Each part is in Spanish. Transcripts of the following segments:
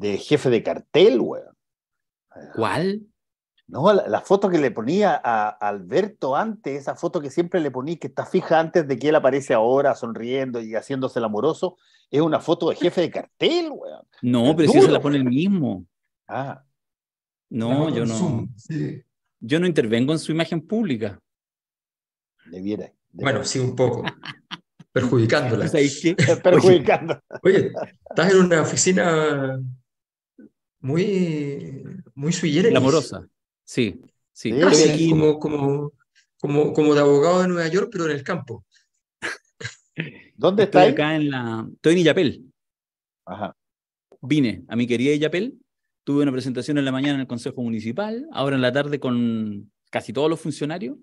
de jefe de cartel, weón. ¿Cuál? No, la, foto que le ponía a, Alberto antes, esa foto que siempre le ponía, que está fija antes de que él aparece ahora sonriendo y haciéndose el amoroso, es una foto de jefe de cartel, weón. No, pero si se la pone el mismo. Ah. No, yo no. Yo no intervengo en su imagen pública. Debiera. Bueno, sí, un poco. perjudicándola. Perjudicando. oye, estás en una oficina muy, muy sui amorosa sí. sí. como... Como, como, de abogado de Nueva York, pero en el campo. ¿Dónde estás? Estoy acá en la. Estoy en Illapel. Vine a mi querida Illapel. Tuve una presentación en la mañana en el Consejo Municipal, ahora en la tarde con casi todos los funcionarios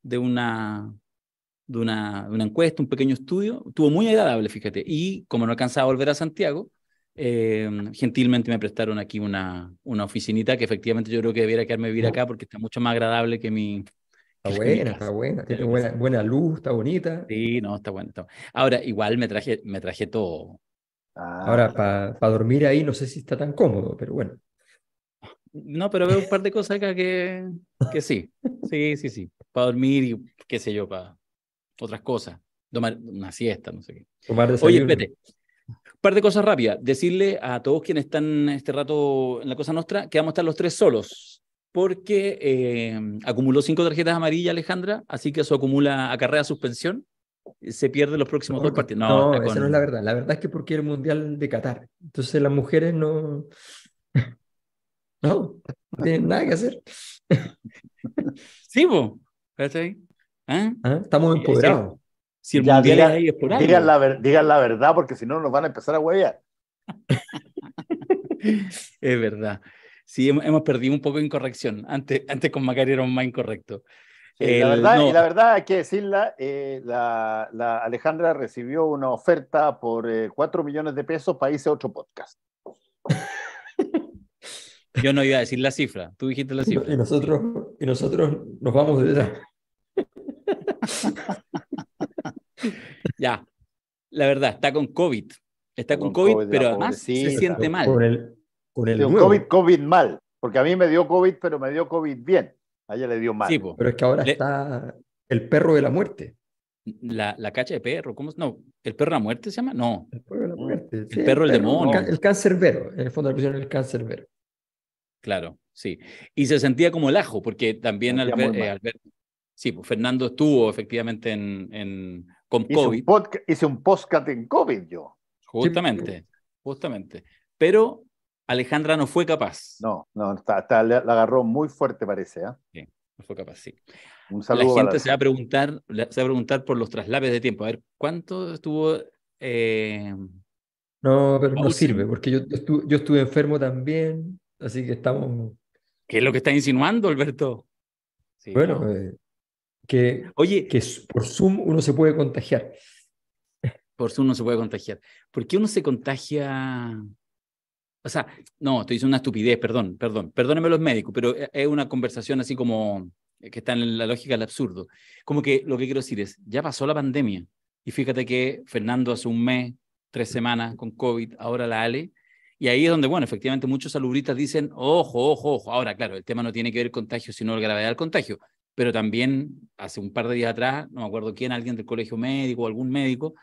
de una, de una, una encuesta, un pequeño estudio. Estuvo muy agradable, fíjate. Y como no alcanzaba a volver a Santiago, Em, gentilmente me prestaron aquí una, una oficinita que efectivamente yo creo que debiera quedarme vivir acá porque está mucho más agradable que mi... Está buena, está buena, tiene buena, luz, está bonita. Sí, no, está buena. Ahora, igual me traje, me traje todo. Ahora, ah. para dormir ahí no sé si está tan cómodo, pero bueno. No, pero veo un par de cosas acá que, que sí, sí, sí, sí. Para dormir y qué sé yo, para otras cosas. Tomar una siesta, no sé qué. Tomar Oye, espérate, par de cosas rápidas. Decirle a todos quienes están este rato en la Cosa nuestra, que vamos a estar los tres solos, porque eh, acumuló cinco tarjetas amarillas Alejandra, así que eso acumula, acarrea suspensión. Se pierde los próximos dos partidos. No, no esa no es la verdad. La verdad es que porque el Mundial de Qatar. Entonces las mujeres no. No, no tienen nada que hacer. Sí, vos. ¿Ah? ¿Ah? Estamos empoderados. Si Digan la, verdad, porque si no nos van a empezar a huevear. es verdad. Sí, hemos perdido un poco en corrección Antes, antes con Macari era más incorrecto la, verdad, y la verdad, hay que decirla, eh, la, la, Alejandra recibió una oferta por 4 eh, millones de pesos para irse a otro podcast. Yo no iba a decir la cifra, tú dijiste la cifra. Y nosotros, y nosotros nos vamos de allá. ya, la verdad, está con COVID. Está con, COVID, pero además se siente mal. Con el, COVID, COVID mal. Porque a mí me dio COVID, pero me dio COVID bien. A ella le dio mal. pero es que ahora está el perro de la muerte. La, la, cacha de perro, ¿cómo es? No, ¿el perro de la muerte se llama? No. El perro de la mm. muerte. el perro, el, demonio. El, cáncer vero, en el fondo la pusieron el cáncer vero. Claro, sí. Y se sentía como el ajo, porque también eh, sí, pues Fernando estuvo efectivamente en, con hice COVID. Un podcast, hice un podcast en COVID yo. Justamente, justamente. Pero Alejandra no fue capaz. No, no, está, la agarró muy fuerte parece. ah no fue capaz, sí. La gente se, va a preguntar, se va a preguntar por los traslapes de tiempo. A ver, ¿cuánto estuvo... Eh, no, pero no sirve, porque yo, yo, estuve, enfermo también, así que estamos... ¿Qué es lo que está insinuando, Alberto? Sí, bueno, eh, que, Oye, que por Zoom uno se puede contagiar. Por Zoom uno se puede contagiar. ¿Por qué uno se contagia? O sea, no, estoy diciendo una estupidez, perdón, perdón, perdónenme los médicos, pero eh, es una conversación así como eh, que está en la lógica del absurdo. Como que lo que quiero decir es, ya pasó la pandemia y fíjate que Fernando hace un mes, tres semanas con COVID, ahora la Ale, y ahí es donde, bueno, efectivamente muchos saludistas dicen, ojo, ojo, ojo. Ahora, claro, el tema no tiene que ver el contagio, sino la gravedad del contagio pero también hace un par de días atrás, no me acuerdo quién, alguien del colegio médico, o algún médico,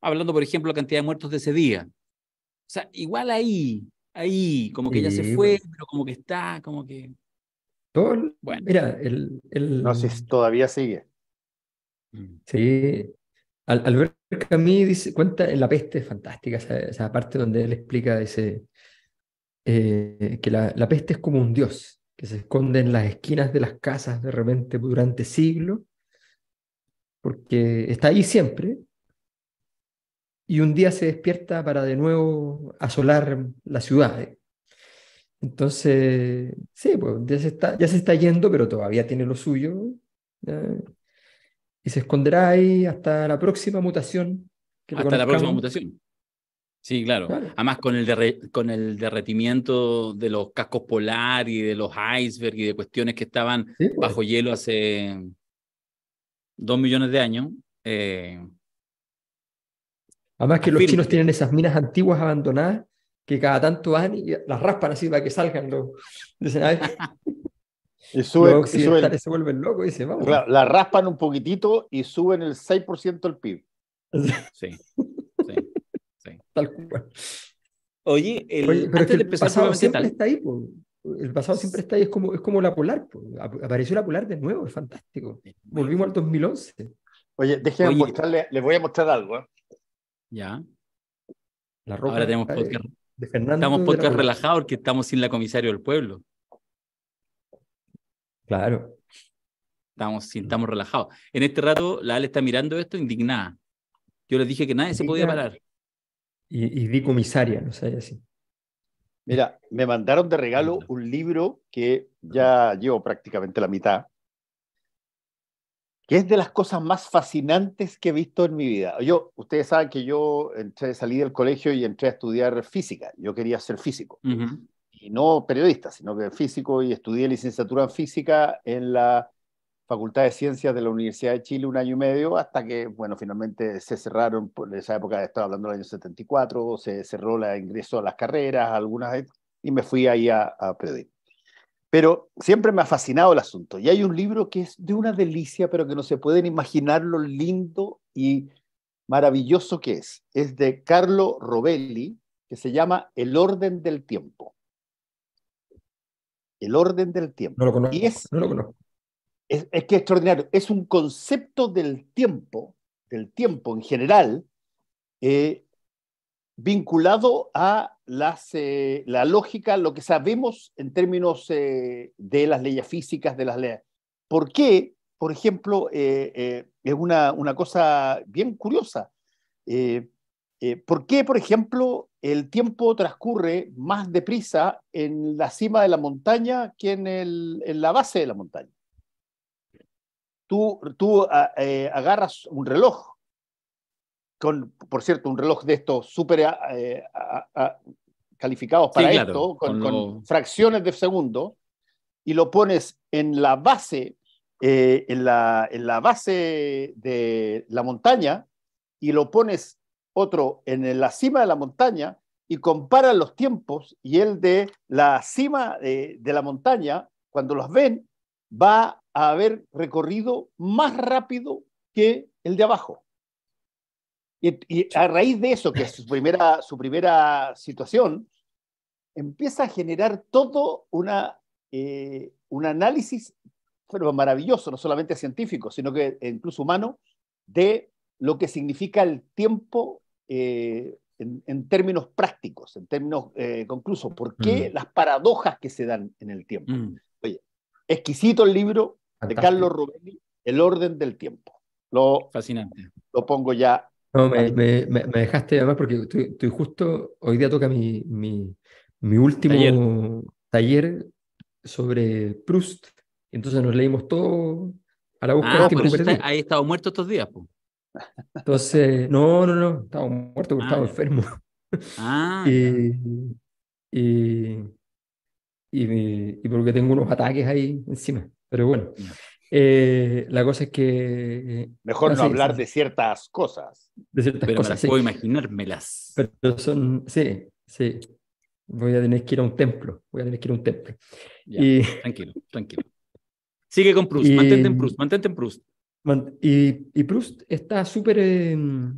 hablando, por ejemplo, la cantidad de muertos de ese día. O sea, igual ahí, ahí, como que ya se fue, pero como que está, como que... Todo bueno. Mira, el, el... No, si todavía sigue. Mm. Sí. Al, ver que a mí dice, cuenta La Peste, fantástica esa, parte donde él explica ese, eh, que la, la, peste es como un dios que se esconde en las esquinas de las casas de repente durante siglos, porque está ahí siempre, y un día se despierta para de nuevo asolar la ciudad. Entonces, sí, pues ya se, está, ya se está yendo, pero todavía tiene lo suyo. Y se esconderá ahí hasta la próxima mutación. Que hasta la próxima mutación. Sí, claro. Además, con el, con el derretimiento de los cascos polar y de los icebergs y de cuestiones que estaban pues. bajo hielo hace dos millones de años. Eh, Además que los chinos tienen esas minas antiguas abandonadas que cada tanto van y las raspan así para que salgan los... y se vuelven locos y La, raspan un poquitito y suben el 6% el PIB. Sí. Oye, el, pasado siempre está ahí, el pasado siempre está ahí, es como, es como la polar, apareció la polar de nuevo, es fantástico. Volvimos al 2011. Oye, déjenme mostrarle, les voy a mostrar algo. ¿eh? Ya. La ropa Ahora tenemos podcast. estamos podcast relajados porque estamos sin la comisario del pueblo. Claro. Estamos, estamos relajados. En este rato, la Ale está mirando esto indignada. Yo les dije que nadie se podía parar y, y comisaria, no sé así. Mira, me mandaron de regalo un libro que ya llevo prácticamente la mitad, que es de las cosas más fascinantes que he visto en mi vida. Yo, ustedes saben que yo entré, salí del colegio y entré a estudiar física. Yo quería ser físico. Y no periodista, sino que físico y estudié licenciatura en física en la Facultad de Ciencias de la Universidad de Chile un año y medio, hasta que, bueno, finalmente se cerraron, por esa época estaba hablando del año 74, se cerró el ingreso a las carreras, algunas, y me fui ahí a, a pedir. Pero siempre me ha fascinado el asunto. Y hay un libro que es de una delicia, pero que no se pueden imaginar lo lindo y maravilloso que es. Es de Carlo Robelli, que se llama El orden del tiempo. El orden del tiempo. No lo conozco. no lo conozco es, que es extraordinario. Es un concepto del tiempo, del tiempo en general, eh, vinculado a eh, la lógica, lo que sabemos en términos eh, de las leyes físicas, de las leyes. ¿Por qué? Por ejemplo, es una, cosa bien curiosa. ¿Por qué, por ejemplo, el tiempo transcurre más deprisa en la cima de la montaña que en la base de la montaña? tú, ah, eh, agarras un reloj, con, por cierto, un reloj de estos súper ah, eh, ah, calificados para esto, con, fracciones de segundo, y lo pones en la base, eh, en, la, en la base de la montaña, y lo pones otro en la cima de la montaña, y comparan los tiempos y el de la cima de la montaña, cuando los ven, va a haber recorrido más rápido que el de abajo. Y, a raíz de eso, que es su primera, su primera situación, empieza a generar todo una, eh, un análisis pero maravilloso, no solamente científico, sino que incluso humano, de lo que significa el tiempo eh, en, términos prácticos, en términos eh, conclusos. ¿Por qué mm. las paradojas que se dan en el tiempo? Mm. Exquisito el libro de Carlos Rubelli, El orden del tiempo. Lo, Fascinante. Lo pongo ya. No, me, dejaste además porque estoy, justo, hoy día toca mi, mi, mi último taller. sobre Proust. Entonces nos leímos todo a la búsqueda ah, este ahí estado muerto estos días. Entonces, no, no, no, estaba muerto porque ah, estaba enfermo. Ah, y, y, porque tengo unos ataques ahí encima. Pero bueno, eh, la cosa es que... Eh, Mejor no hablar de ciertas cosas. De ciertas pero cosas, me las puedo imaginármelas. Pero son, sí, sí. Voy a tener que ir a un templo, voy a tener que ir a un templo. Tranquilo, tranquilo. Sigue con Proust, mantente en Proust, mantente en Proust. Y, y Proust está súper, em,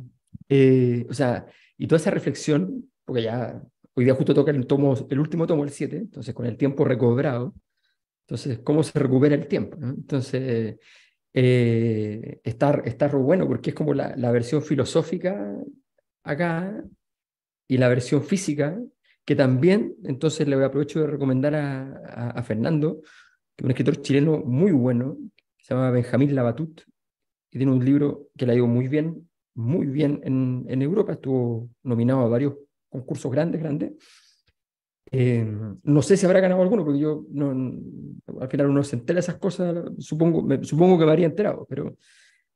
eh, o sea, y toda esa reflexión, porque ya hoy día justo toca el, tomo, el último tomo, el 7, entonces con el tiempo recobrado. Entonces, ¿cómo se recupera el tiempo? Entonces, estar eh, está, bueno porque es como la, versión filosófica acá y la versión física, que también, entonces le aprovecho de recomendar a, Fernando, que es un escritor chileno muy bueno, se llama Benjamín Labatut, y tiene un libro que le ha ido muy bien, muy bien en, en Europa, estuvo nominado a varios concursos grandes, grandes. Eh, no sé si habrá ganado alguno, porque yo no, al final uno se entera de esas cosas, supongo, supongo que me habría enterado, pero,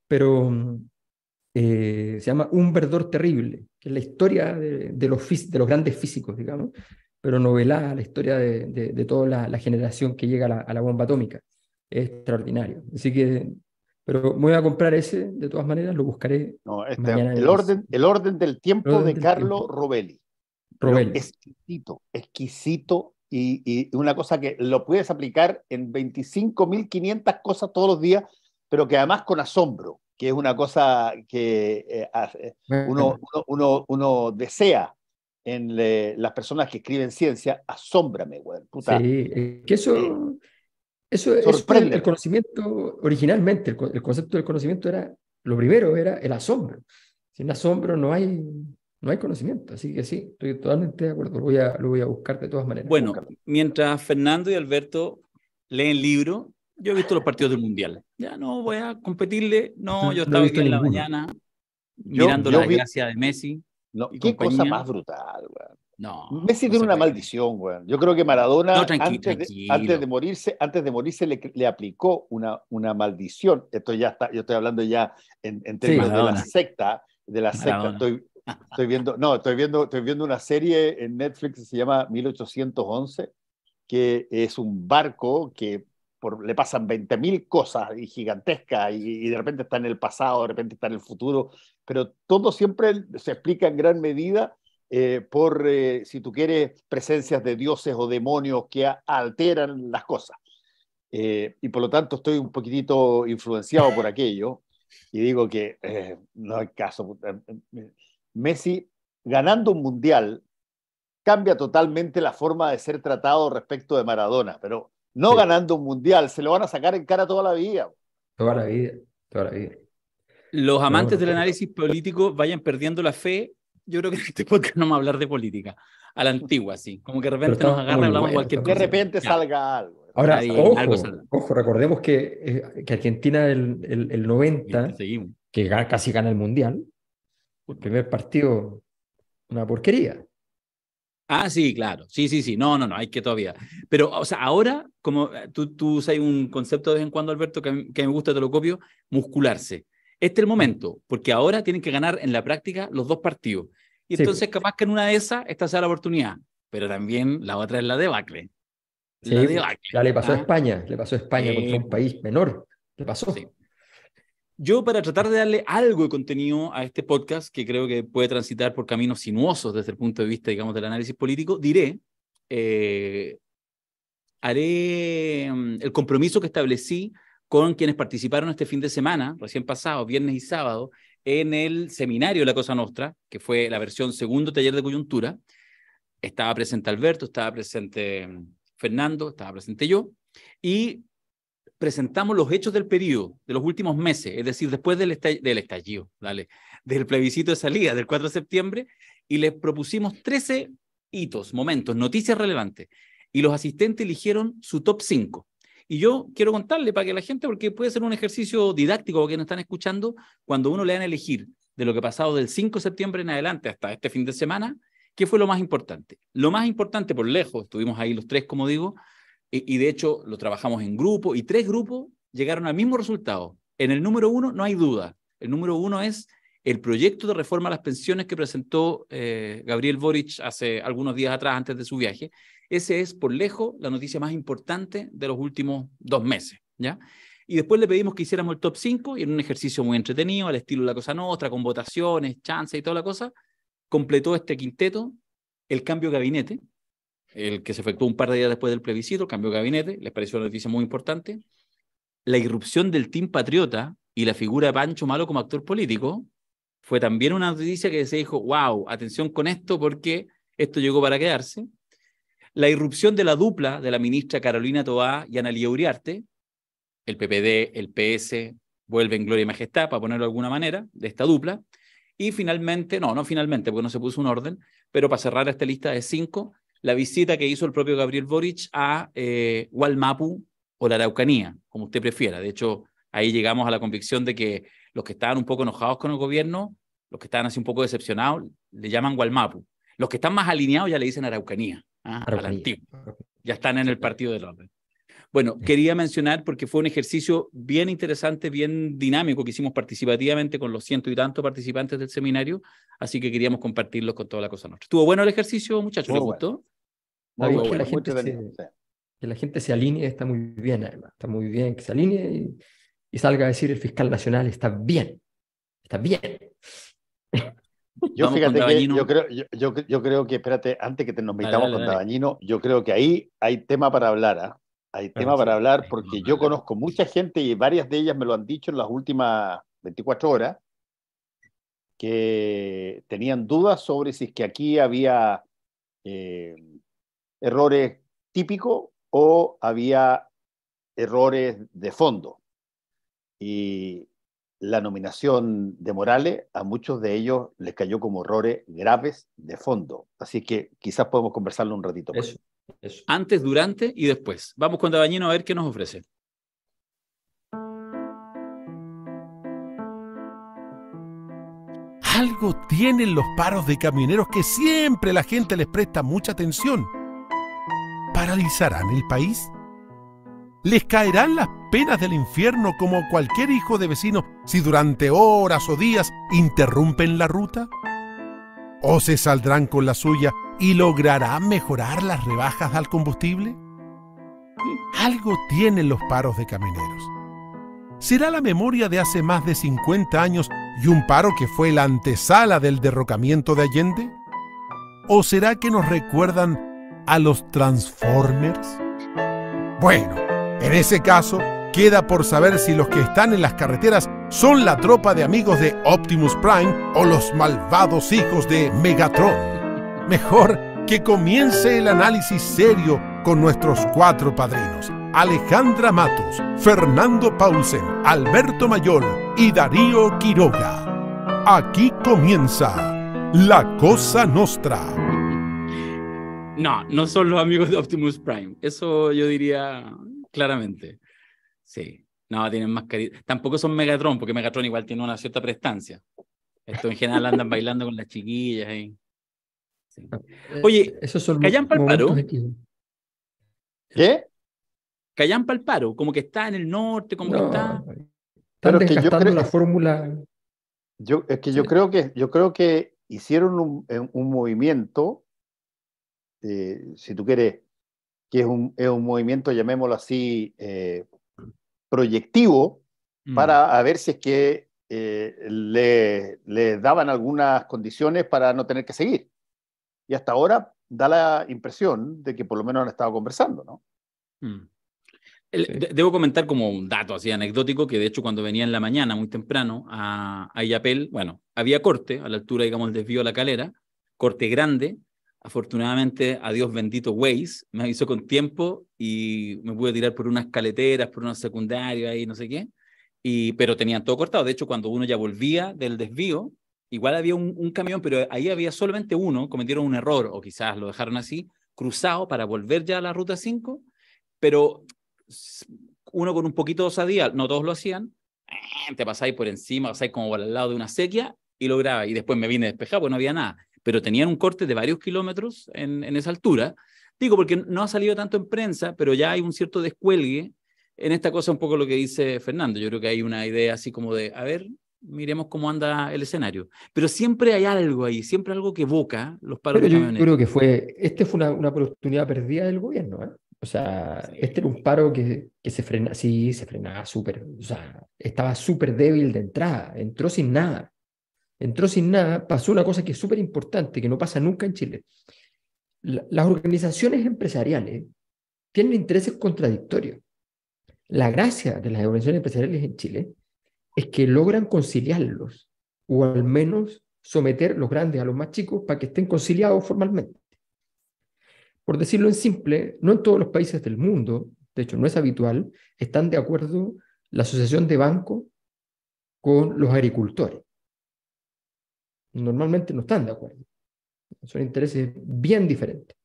pero eh, se llama Un verdor terrible, que es la historia de, los, de los grandes físicos, digamos, pero novelada la historia de, de, toda la, generación que llega a la, bomba atómica. Es extraordinario. Así que pero voy a comprar ese, de todas maneras, lo buscaré. No, este, el, orden, el orden del tiempo de Carlo Robelli. Rubén. Exquisito, exquisito y, una cosa que lo puedes aplicar en 25.500 cosas todos los días, pero que además con asombro, que es una cosa que eh, eh, uno, desea en las personas que escriben ciencia, asómbrame, güey. Puta. Sí, eh, que eso, eso, el conocimiento, originalmente, el, el, concepto del conocimiento era, lo primero era el asombro. Sin asombro no hay, no hay conocimiento. Así que sí, estoy totalmente de acuerdo. Lo voy a, lo voy a buscar de todas maneras. Bueno, mientras Fernando y Alberto leen el libro, yo he visto los partidos del Mundial. Ya no voy a competirle. No, yo estaba aquí en la mañana mirando la gracia de Messi. qué cosa más brutal, güey. No, Messi tiene una maldición, güey. Yo creo que Maradona, antes de, morirse, antes de morirse le, aplicó una, una maldición. Esto ya está, yo estoy hablando ya en, en términos de la secta, de la secta. Estoy, Estoy viendo, no, estoy viendo, estoy viendo una serie en Netflix que se llama 1811, que es un barco que le pasan 20.000 cosas y gigantescas y, de repente está en el pasado, de repente está en el futuro, pero todo siempre se explica en gran medida eh, por, eh, si tú quieres, presencias de dioses o demonios que alteran las cosas. Eh, y por lo tanto estoy un poquitito influenciado por aquello y digo que no hay caso. Messi, ganando un mundial, cambia totalmente la forma de ser tratado respecto de Maradona, pero no ganando un mundial, se lo van a sacar en cara toda la vida. Toda la vida, toda la vida. Los amantes del análisis político vayan perdiendo la fe. Yo creo que este porque no vamos a hablar de política, a la antigua, sí. Como que de repente nos agarra hablamos De repente salga algo. Ahora, ojo, recordemos que, eh, que Argentina el, el 90, que casi gana el Mundial, el primer partido, una porquería. Ah, sí, claro. Sí, sí, sí. No, no, no, hay que todavía. Pero, o sea, ahora, como eh, tú, tú usas un concepto de vez en cuando, Alberto, que, que me gusta, te lo copio, muscularse. Este es el momento, porque ahora tienen que ganar en la práctica los dos partidos. Y entonces, capaz que en una de esas, esta sea la oportunidad. Pero también la otra es la debacle. Sí, la debacle. Ya le pasó a ¿ah? España, le pasó a España contra un país menor. Le pasó. Sí yo para tratar de darle algo de contenido a este podcast, que creo que puede transitar por caminos sinuosos desde el punto de vista, digamos, del análisis político, diré, eh, haré mm, el compromiso que establecí con quienes participaron este fin de semana, recién pasado, viernes y sábado, en el seminario La Cosa Nostra, que fue la versión segundo taller de coyuntura. Estaba presente Alberto, estaba presente mm, Fernando, estaba presente yo, y presentamos los hechos del periodo, de los últimos meses, es decir, después del, del estallido, dale, del plebiscito de salida del 4 de septiembre, y les propusimos 13 hitos, momentos, noticias relevantes, y los asistentes eligieron su top 5. Y yo quiero contarle para que la gente, porque puede ser un ejercicio didáctico que nos están escuchando, cuando uno le dan a elegir de lo que ha pasado del 5 de septiembre en adelante hasta este fin de semana, ¿qué fue lo más importante? Lo más importante, por lejos, estuvimos ahí los tres, como digo, y, de hecho lo trabajamos en grupo y tres grupos llegaron al mismo resultado. En el número uno no hay duda. El número uno es el proyecto de reforma a las pensiones que presentó eh, Gabriel Boric hace algunos días atrás, antes de su viaje. Ese es, por lejos, la noticia más importante de los últimos dos meses. ¿ya? Y después le pedimos que hiciéramos el top 5 y en un ejercicio muy entretenido, al estilo La Cosa nuestra, con votaciones, chances y toda la cosa, completó este quinteto el cambio de gabinete, el que se efectuó un par de días después del plebiscito, cambió de gabinete, les pareció una noticia muy importante. La irrupción del Team Patriota y la figura de Pancho Malo como actor político fue también una noticia que se dijo, wow, atención con esto porque esto llegó para quedarse. La irrupción de la dupla de la ministra Carolina Toá y Analia Uriarte, el PPD, el PS, vuelven gloria y majestad, para ponerlo de alguna manera, de esta dupla. Y finalmente, no, no finalmente, porque no se puso un orden, pero para cerrar esta lista de cinco, la visita que hizo el propio Gabriel Boric a eh, Walmapu o la Araucanía, como usted prefiera. De hecho, ahí llegamos a la convicción de que los que estaban un poco enojados con el gobierno, los que estaban así un poco decepcionados, le llaman Walmapu. Los que están más alineados ya le dicen Araucanía, ¿ah? ya están en el partido del orden. Bueno, quería mencionar porque fue un ejercicio bien interesante, bien dinámico que hicimos participativamente con los ciento y tantos participantes del seminario, así que queríamos compartirlos con toda la cosa nuestra. ¿Estuvo bueno el ejercicio, muchachos? ¿Les gustó? Pues, que, la gente se, alinee está muy bien, además. Está muy bien que se alinee y, salga a decir el fiscal nacional está bien, está bien. Yo fíjate que yo creo, yo, yo, creo que, espérate, antes que te nos metamos con Dabañino, yo creo que ahí hay tema para hablar, ah hay tema para hablar, porque yo conozco mucha gente y varias de ellas me lo han dicho en las últimas 24 horas, que tenían dudas sobre si es que aquí había eh, errores típicos o había errores de fondo. Y la nominación de Morales a muchos de ellos les cayó como errores graves de fondo. Así que quizás podemos conversarlo un ratito. Antes, durante y después. Vamos con Dabañino a ver qué nos ofrece. Algo tienen los paros de camioneros que siempre la gente les presta mucha atención paralizarán el país? ¿Les caerán las penas del infierno como cualquier hijo de vecino si durante horas o días interrumpen la ruta? ¿O se saldrán con la suya y lograrán mejorar las rebajas al combustible? Algo tienen los paros de camineros. Será la memoria de hace más de 50 años y un paro que fue la antesala del derrocamiento de Allende? ¿O será que nos recuerdan a los Transformers? Bueno, en ese caso, queda por saber si los que están en las carreteras son la tropa de amigos de Optimus Prime o los malvados hijos de Megatron. Mejor que comience el análisis serio con nuestros cuatro padrinos, Alejandra Matos, Fernando Paulsen, Alberto Mayol y Darío Quiroga. Aquí comienza La Cosa Nostra. No, no son los amigos de Optimus Prime. Eso yo diría claramente. Sí. No, tienen más caridad. Tampoco son Megatron, porque Megatron igual tiene una cierta prestancia. Esto en general andan bailando con las chiquillas ahí. Ah, Oye, Esos son Callan paro. ¿Qué? Callan paro? como que está en el norte, como que está. Están yo creo... la fórmula. Yo, es que yo creo que yo creo que hicieron un, eh, un movimiento este, si tú quieres, que es un, movimiento, llamémoslo así, eh, proyectivo, mm. para a ver si es que eh, le, daban algunas condiciones para no tener que seguir. Y hasta ahora da la impresión de que por lo menos han estado conversando, ¿no? Mm. debo comentar como un dato así anecdótico que de hecho cuando venía en la mañana muy temprano a, Ayapel bueno, había corte a la altura, digamos, del desvío a la calera, corte grande, Afortunadamente, adiós bendito, Waze me avisó con tiempo y me pude tirar por unas caleteras, por una secundaria ahí, no sé qué. Y, pero tenían todo cortado. De hecho, cuando uno ya volvía del desvío, igual había un, camión, pero ahí había solamente uno, cometieron un error o quizás lo dejaron así, cruzado para volver ya a la ruta 5, pero uno con un poquito de osadía, no todos lo hacían, eh, te pasáis por encima, pasáis como al lado de una sequía y lograba. Y después me vine despejado, porque no había nada pero tenían un corte de varios kilómetros en, esa altura. Digo, porque no ha salido tanto en prensa, pero ya hay un cierto descuelgue en esta cosa, un poco lo que dice Fernando. Yo creo que hay una idea así como de, a ver, miremos cómo anda el escenario. Pero siempre hay algo ahí, siempre algo que evoca los paros Yo creo que fue, este fue una, oportunidad perdida del gobierno, ¿eh? O sea, este era un paro que, que se frena, sí, se frenaba súper, o sea, estaba súper débil de entrada, entró sin nada entró sin nada, pasó una cosa que es súper importante, que no pasa nunca en Chile. las organizaciones empresariales tienen intereses contradictorios. La gracia de las organizaciones empresariales en Chile es que logran conciliarlos, o al menos someter los grandes a los más chicos para que estén conciliados formalmente. Por decirlo en simple, no en todos los países del mundo, de hecho no es habitual, están de acuerdo la asociación de bancos con los agricultores normalmente no están de acuerdo. Son intereses bien diferentes.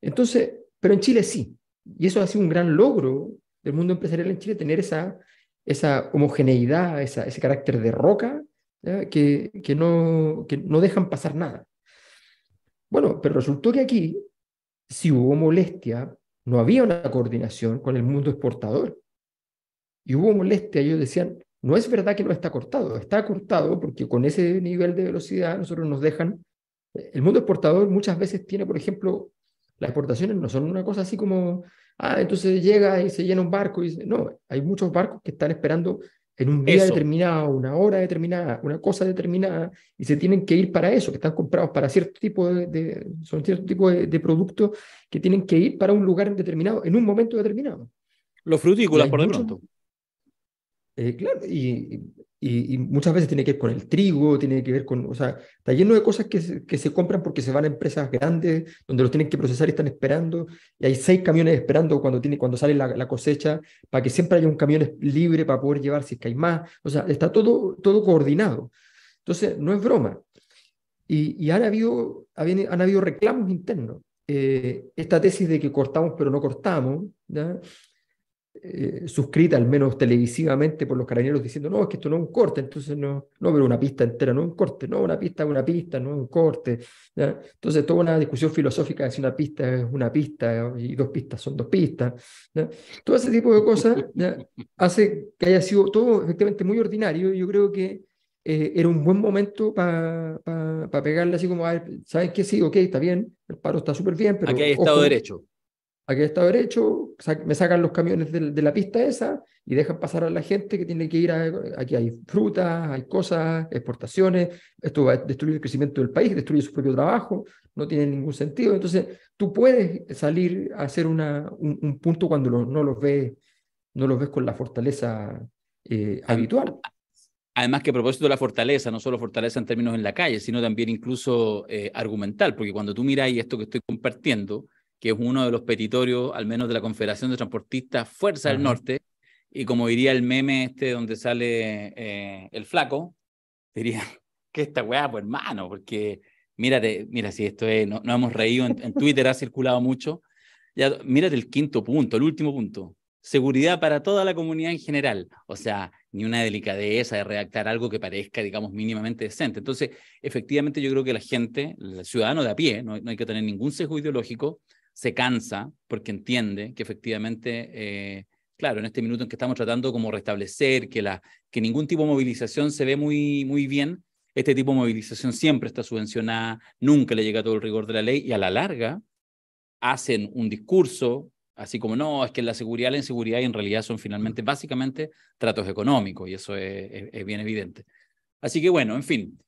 Entonces, pero en Chile sí. Y eso ha sido un gran logro del mundo empresarial en Chile, tener esa, esa homogeneidad, ese carácter de roca, que, que, no, que no dejan pasar nada. Bueno, pero resultó que aquí, si hubo molestia, no había una coordinación con el mundo exportador. Y hubo molestia, ellos decían, no es verdad que no está cortado, está cortado porque con ese nivel de velocidad nosotros nos dejan... Eh, el mundo exportador muchas veces tiene, por ejemplo, las exportaciones no son una cosa así como, ah, entonces llega y se llena un barco. Y no, hay muchos barcos que están esperando en un día determinado, una hora determinada, una cosa determinada, y se tienen que ir para eso, que están comprados para cierto tipo de, son cierto tipo de, productos que tienen que ir para un lugar determinado, en un momento determinado. Los frutícolas, por ejemplo eh, y, muchas veces tiene que ver con el trigo, tiene que ver con, o sea, está lleno de cosas que se, que se compran porque se van a empresas grandes, donde los tienen que procesar y están esperando, y hay seis camiones esperando cuando, tiene, cuando sale la, cosecha, para que siempre haya un camión libre para poder llevar si es que hay más, o sea, está todo, todo coordinado. Entonces, no es broma. Y, han, habido, han, habido reclamos internos. Eh, esta tesis de que cortamos pero no cortamos, ¿ya? Eh, suscrita, al menos televisivamente, por los carabineros diciendo, no, es que esto no es un corte, entonces no, no, pero una pista entera, no es un corte, no, una pista es una pista, no es un corte. Entonces, toda una discusión filosófica de si una pista es una pista y dos pistas son dos pistas. Todo ese tipo de cosas hace que haya sido todo efectivamente muy ordinario. Yo creo que eh, era un buen momento para pegarle así como, a ver, ¿saben qué? Sí, ok, está bien, el paro está súper bien, pero... Aquí hay Estado Derecho a que está derecho, me sacan los camiones de, la pista esa y dejan pasar a la gente que tiene que ir aquí hay frutas, hay cosas, exportaciones, esto va a destruir el crecimiento del país, destruye su propio trabajo, no tiene ningún sentido. Entonces, tú puedes salir a hacer un, punto cuando no los ves no los ves con la fortaleza eh, habitual. Además que a propósito de la fortaleza, no solo fortaleza en términos en la calle, sino también incluso eh, argumental, porque cuando tú miras esto que estoy compartiendo, que es uno de los petitorios, al menos de la Confederación de Transportistas Fuerza del Norte, y como diría el meme este donde sale eh, el flaco, diría que esta weá, pues hermano, porque mírate, mira si esto es, no, hemos reído, en, Twitter ha circulado mucho, ya, mírate el quinto punto, el último punto, seguridad para toda la comunidad en general, o sea, ni una delicadeza de redactar algo que parezca, digamos, mínimamente decente. Entonces, efectivamente yo creo que la gente, el ciudadano de a pie, no, no hay que tener ningún sesgo ideológico, se cansa porque entiende que efectivamente, eh, claro, en este minuto en que estamos tratando como restablecer que, la, que ningún tipo de movilización se ve muy, muy bien, este tipo de movilización siempre está subvencionada, nunca le llega todo el rigor de la ley y a la larga hacen un discurso así como no, es que la seguridad, la inseguridad y en realidad son finalmente básicamente tratos económicos y eso es bien evidente. Así que bueno, en fin,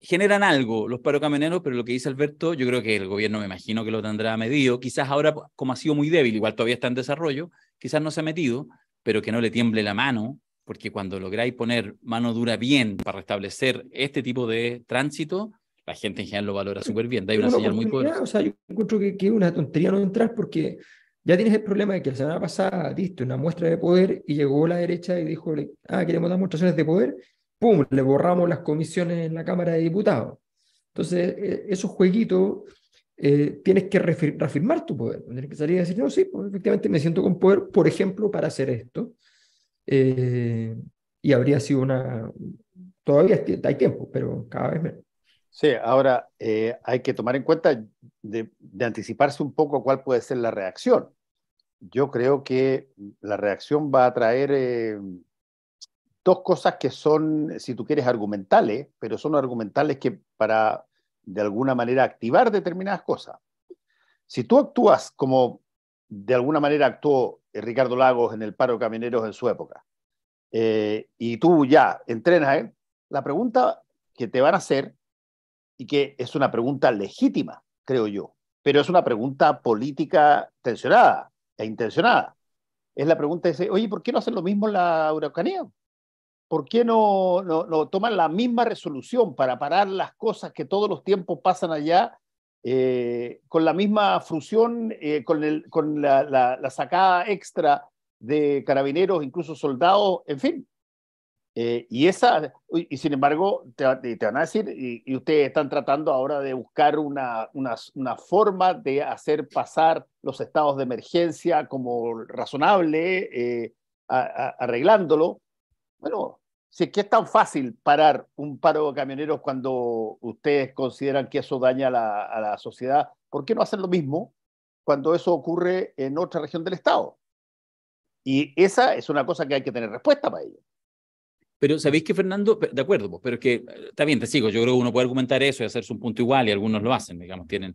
generan algo los paro camioneros, pero lo que dice Alberto, yo creo que el gobierno me imagino que lo tendrá medido, quizás ahora como ha sido muy débil, igual todavía está en desarrollo, quizás no se ha metido, pero que no le tiemble la mano, porque cuando lográis poner mano dura bien para restablecer este tipo de tránsito, la gente en general lo valora súper bien, da una, señal muy poderosa. O sea, yo encuentro que, que es una tontería no entrar porque ya tienes el problema de que la semana pasada diste una muestra de poder y llegó la derecha y dijo, ah, queremos dar demostraciones de poder le borramos las comisiones en la Cámara de Diputados. Entonces, eh, esos jueguitos eh, tienes que reafirmar tu poder, tienes que salir a decir, no, sí, pues, efectivamente me siento con poder, por ejemplo, para hacer esto. Eh, y habría sido una... Todavía hay tiempo, pero cada vez menos. Sí, ahora hay que tomar en cuenta de, de, anticiparse un poco cuál puede ser la reacción. Yo creo que la reacción va a traer dos cosas que son, si tú quieres, argumentales, pero son argumentales que para, de alguna manera, activar determinadas cosas. Si tú actúas como de alguna manera actuó Ricardo Lagos en el paro camineros en su época, eh, y tú ya entrenas a él, la pregunta que te van a hacer, y que es una pregunta legítima, creo yo, pero es una pregunta política tensionada e intencionada, es la pregunta de, oye, ¿por qué no hacen lo mismo en la Araucanía? ¿por qué no, toman la misma resolución para parar las cosas que todos los tiempos pasan allá eh, con la misma frusión, eh, con, el, con la, sacada extra de carabineros, incluso soldados, en fin? Eh, y esa, y sin embargo, te, van a decir, y, ustedes están tratando ahora de buscar una, una, forma de hacer pasar los estados de emergencia como razonable, arreglándolo, bueno, si es que es tan fácil parar un paro de camioneros cuando ustedes consideran que eso daña a la sociedad, ¿por qué no hacen lo mismo cuando eso ocurre en otra región del Estado? Y esa es una cosa que hay que tener respuesta para ello. Pero sabéis que Fernando, de acuerdo, pero es que eh, está bien, te sigo, yo creo que uno puede argumentar eso y hacerse un punto igual y algunos lo hacen, digamos, tienen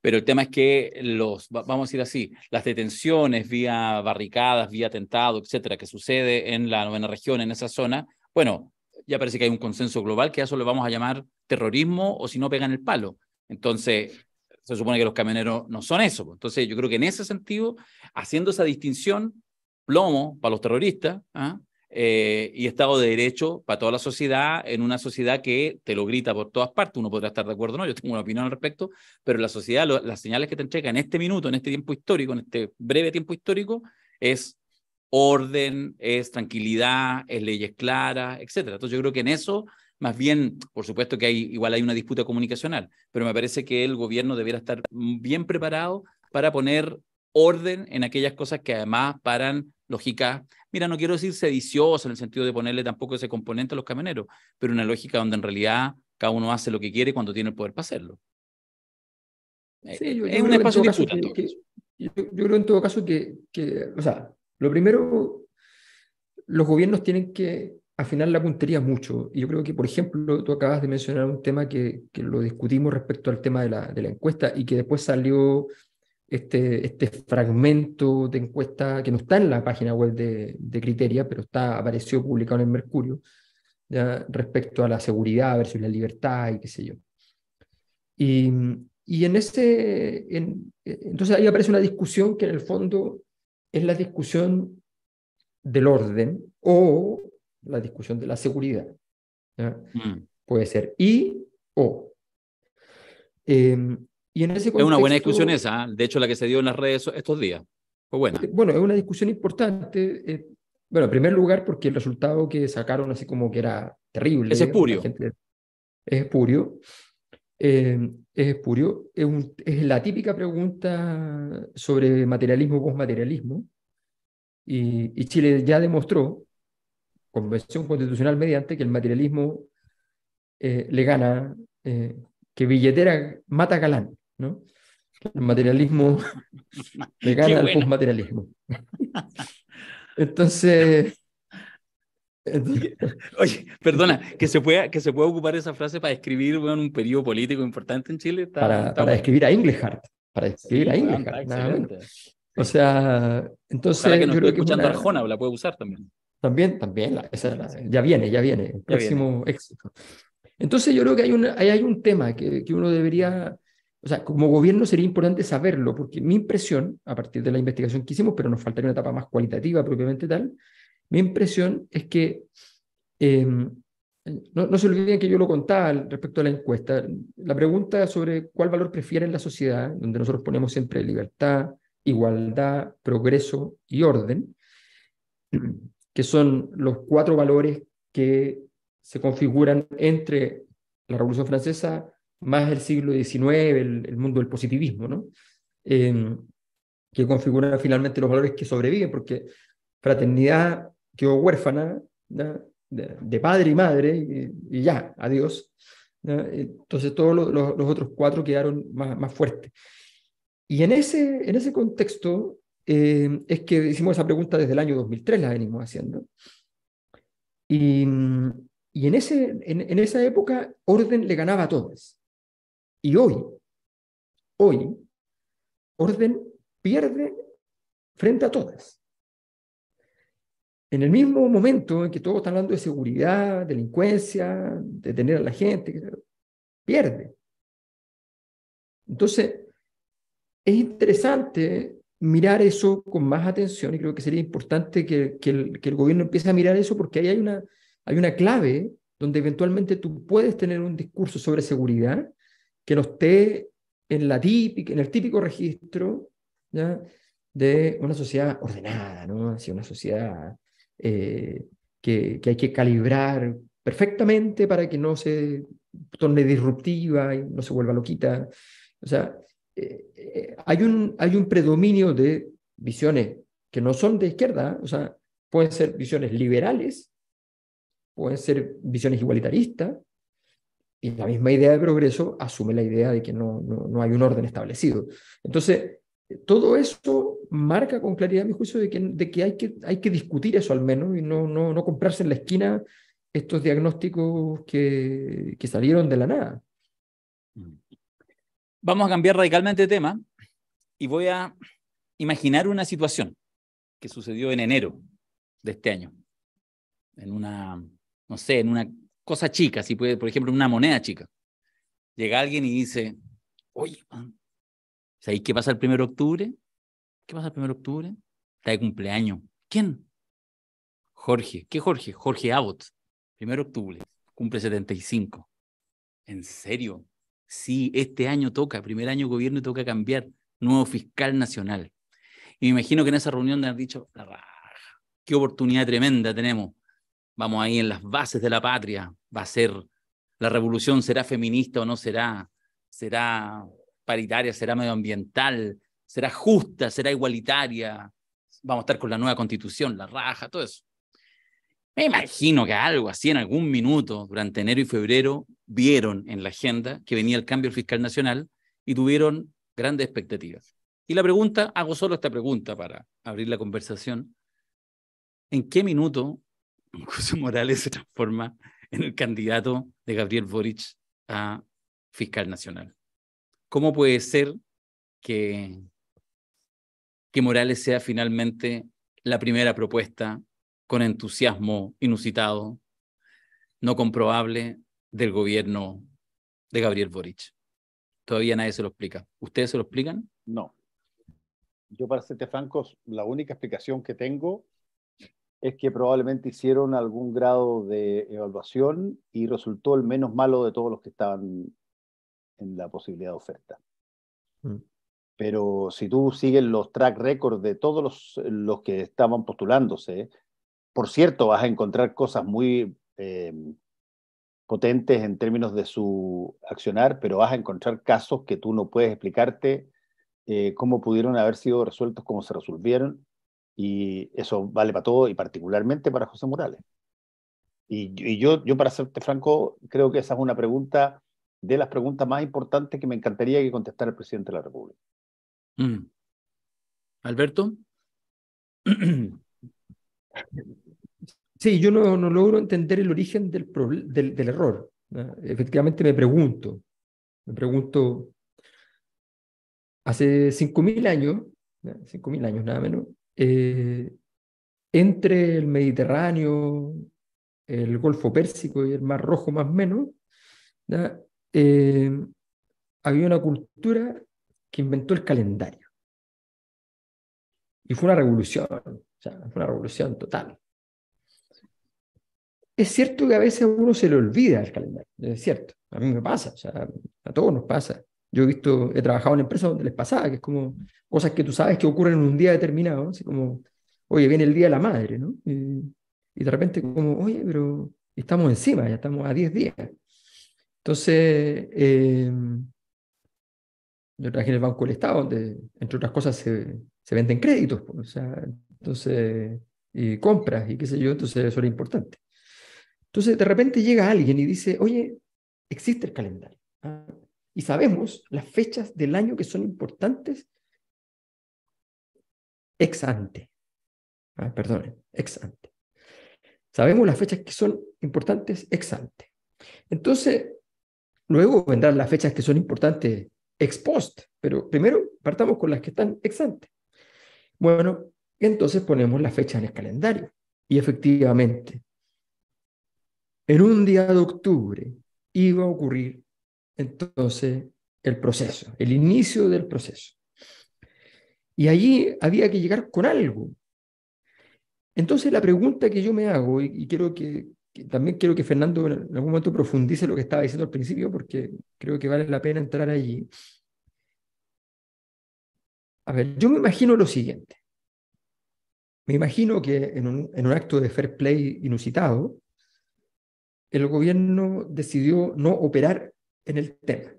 pero el tema es que los, vamos a decir así, las detenciones vía barricadas, vía atentado, etcétera, que sucede en la novena región, en esa zona, bueno, ya parece que hay un consenso global que a eso lo vamos a llamar terrorismo o si no pegan el palo. Entonces, se supone que los camioneros no son eso. Pues. Entonces, yo creo que en ese sentido, haciendo esa distinción, plomo para los terroristas, ¿ah? Eh, y Estado de Derecho para toda la sociedad, en una sociedad que te lo grita por todas partes. Uno podrá estar de acuerdo o no, yo tengo una opinión al respecto, pero la sociedad, las señales que te entrega en este minuto, en este tiempo histórico, en este breve tiempo histórico, es orden, es tranquilidad, es leyes claras, etcétera. Entonces yo creo que en eso, más bien, por supuesto que hay igual hay una disputa comunicacional, pero me parece que el gobierno debiera estar bien preparado para poner orden en aquellas cosas que además paran lógica mira, no quiero decir sedicioso en el sentido de ponerle tampoco ese componente a los camioneros, pero una lógica donde en realidad cada uno hace lo que quiere cuando tiene el poder para hacerlo. Eh, eh, es un espacio yo, creo en todo caso que, o sea, lo primero, los gobiernos tienen que afinar la puntería mucho. Y yo creo que, por ejemplo, tú acabas de mencionar un tema que, lo discutimos respecto al tema la, de la, encuesta y que después salió este, este fragmento de encuesta que no está en la página web de, de Criteria, pero está, apareció publicado en el Mercurio, ya, respecto a la seguridad versus la libertad y qué sé yo. Y, y en ese, entonces ahí aparece una discusión que en el fondo es la discusión del orden o la discusión de la seguridad. Mm. Puede ser y o. Eh, y en ese es una buena discusión esa, ¿eh? de hecho la que se dio en las redes estos días. Pues bueno eh, Bueno, es una discusión importante. Eh, bueno, en primer lugar, porque el resultado que sacaron así como que era terrible. Es espurio. es espurio. es espurio. Es, la típica pregunta sobre materialismo postmaterialismo. Y, y Chile ya demostró, versión constitucional mediante, que el materialismo le gana, que billetera mata galán. ¿no? El materialismo le gana al postmaterialismo. Entonces, entonces... Oye, perdona, que se pueda, que se pueda ocupar esa frase para escribir bueno, un periodo político importante en Chile. para, para escribir a Inglehart. Para escribir a Inglehart. o sea, entonces. yo creo escuchando que una... la puede usar también. También, también. esa, ya viene, ya viene. próximo éxito. Entonces, yo creo que hay un, hay, hay un tema que, que uno debería o sea, como gobierno sería importante saberlo, porque mi impresión, a partir de la investigación que hicimos, pero nos faltaría una etapa más cualitativa propiamente tal, mi impresión es que, em, no, no, se olviden que yo lo contaba respecto a la encuesta, la pregunta sobre cuál valor prefieren la sociedad, donde nosotros ponemos siempre libertad, igualdad, progreso y orden, que son los cuatro valores que se configuran entre la Revolución Francesa, más el siglo XIX, el, mundo del positivismo, ¿no? Em, que configura finalmente los valores que sobreviven, porque fraternidad quedó huérfana de, padre y madre, y, ya, adiós. Entonces todos los, otros cuatro quedaron más, más fuertes. Y en ese, en ese contexto em, es que hicimos esa pregunta desde el año 2003, la venimos haciendo. Y, y en, ese, en, esa época, orden le ganaba a todos. Y hoy, hoy, orden pierde frente a todas. En el mismo momento en que todos están hablando de seguridad, delincuencia, detener a la gente, pierde. Entonces, es interesante mirar eso con más atención y creo que sería importante que, el, gobierno empiece a mirar eso porque ahí hay una, hay una clave donde eventualmente tú puedes tener un discurso sobre seguridad que no esté en, la típica, en el típico registro ¿ya? de una sociedad ordenada, ¿no? Así una sociedad eh, que, que, hay que calibrar perfectamente para que no se torne disruptiva y no se vuelva loquita. O sea, eh, eh, hay, un, hay un predominio de visiones que no son de izquierda, o sea, pueden ser visiones liberales, pueden ser visiones igualitaristas, y la misma idea de progreso asume la idea de que no, no, hay un orden establecido. Entonces, todo eso marca con claridad mi juicio de que, de que, hay, que hay que discutir eso al menos y no, no, no comprarse en la esquina estos diagnósticos que, que, salieron de la nada. Vamos a cambiar radicalmente de tema y voy a imaginar una situación que sucedió en enero de este año, en una, no sé, en una cosa chica, si puede, por ejemplo, una moneda chica. Llega alguien y dice, oye, man, qué pasa el 1 de octubre? ¿Qué pasa el 1 de octubre? Está de cumpleaños. ¿Quién? Jorge. ¿Qué Jorge? Jorge Abbott. 1 de octubre. Cumple 75. ¿En serio? Sí, este año toca, primer año gobierno y toca cambiar. Nuevo fiscal nacional. Y me imagino que en esa reunión le han dicho, qué oportunidad tremenda tenemos vamos ahí en las bases de la patria, va a ser, la revolución será feminista o no será, será paritaria, será medioambiental, será justa, será igualitaria, vamos a estar con la nueva constitución, la raja, todo eso. Me imagino que algo así en algún minuto durante enero y febrero vieron en la agenda que venía el cambio fiscal nacional y tuvieron grandes expectativas. Y la pregunta, hago solo esta pregunta para abrir la conversación. ¿En qué minuto José Morales se transforma en el candidato de Gabriel Boric a fiscal nacional. ¿Cómo puede ser que, que Morales sea finalmente la primera propuesta con entusiasmo inusitado, no comprobable, del gobierno de Gabriel Boric? Todavía nadie se lo explica. ¿Ustedes se lo explican? No. Yo, para serte francos, la única explicación que tengo es que probablemente hicieron algún grado de evaluación y resultó el menos malo de todos los que estaban en la posibilidad de oferta. Mm. Pero si tú sigues los track record de todos los, los que estaban postulándose, por cierto, vas a encontrar cosas muy eh, potentes en términos de su accionar, pero vas a encontrar casos que tú no puedes explicarte eh, cómo pudieron haber sido resueltos cómo se resolvieron y eso vale para todo y particularmente para José Morales. Y, yo, yo, para serte franco, creo que esa es una pregunta de las preguntas más importantes que me encantaría que contestara el presidente de la República. Mm. Alberto. Sí, yo no, logro entender el origen del, del, del error. Efectivamente me pregunto, me pregunto, hace 5.000 años, 5.000 años nada menos, eh, entre el Mediterráneo, el Golfo Pérsico y el Mar Rojo más o menos, eh, había una cultura que inventó el calendario. Y fue una revolución, fue una revolución total. Es cierto que a veces a uno se le olvida el calendario, es cierto, a mí me pasa, a todos nos pasa. Yo he visto, he trabajado en empresas donde les pasaba, que es como cosas que tú sabes que ocurren en un día determinado, así como, oye, viene el día de la madre, ¿no? Y, de repente como, oye, pero estamos encima, ya estamos a 10 días. Entonces, em, yo trabajé en el Banco del Estado, donde, entre otras cosas, se, venden créditos, pues, o sea, entonces, y compras y qué sé yo, entonces eso era importante. Entonces, de repente llega alguien y dice, oye, existe el calendario. ¿ah? y sabemos las fechas del año que son importantes ex ante. Ah, perdón, ex ante. Sabemos las fechas que son importantes ex ante. Entonces, luego vendrán las fechas que son importantes ex post, pero primero partamos con las que están ex ante. Bueno, entonces ponemos la fecha en el calendario. Y efectivamente, en un día de octubre iba a ocurrir entonces el proceso, el inicio del proceso. Y allí había que llegar con algo. Entonces la pregunta que yo me hago, y, quiero que, también quiero que Fernando en algún momento profundice lo que estaba diciendo al principio, porque creo que vale la pena entrar allí. A ver, yo me imagino lo siguiente. Me imagino que en un, en un acto de fair play inusitado, el gobierno decidió no operar en el tema.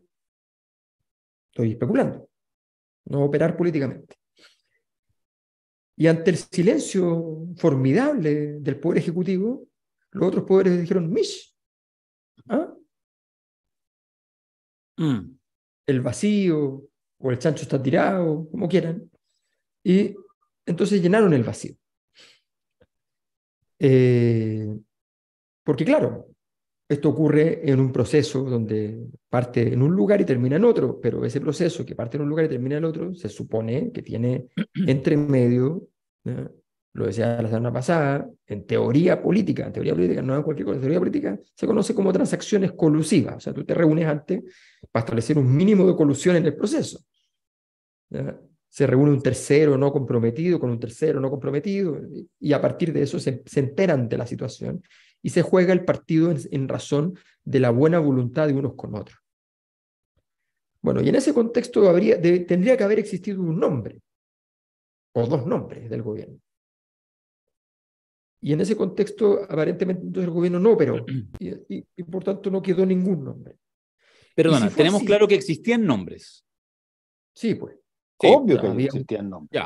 Estoy especulando, no operar políticamente. Y ante el silencio formidable del Poder Ejecutivo, los otros poderes dijeron, Mish. ¿Ah? Mm. El vacío, o el chancho está tirado, como quieran. Y entonces llenaron el vacío. Eh, porque claro, esto ocurre en un proceso donde parte en un lugar y termina en otro, pero ese proceso que parte en un lugar y termina en otro se supone que tiene entre medio, lo decía la semana pasada, en teoría política, en teoría política, no en cualquier cosa, en teoría política se conoce como transacciones colusivas, o sea, tú te reúnes antes para establecer un mínimo de colusión en el proceso. Se reúne un tercero no comprometido con un tercero no comprometido y a partir de eso se enteran de la situación y se juega el partido en, razón de la buena voluntad de unos con otros. Bueno, y en ese contexto habría, tendría que haber existido un nombre, o dos nombres del gobierno. Y en ese contexto, aparentemente, entonces el gobierno no operó, y, por tanto no quedó ningún nombre. Perdona, tenemos claro que existían nombres. Sí, pues. Obvio que existían nombres.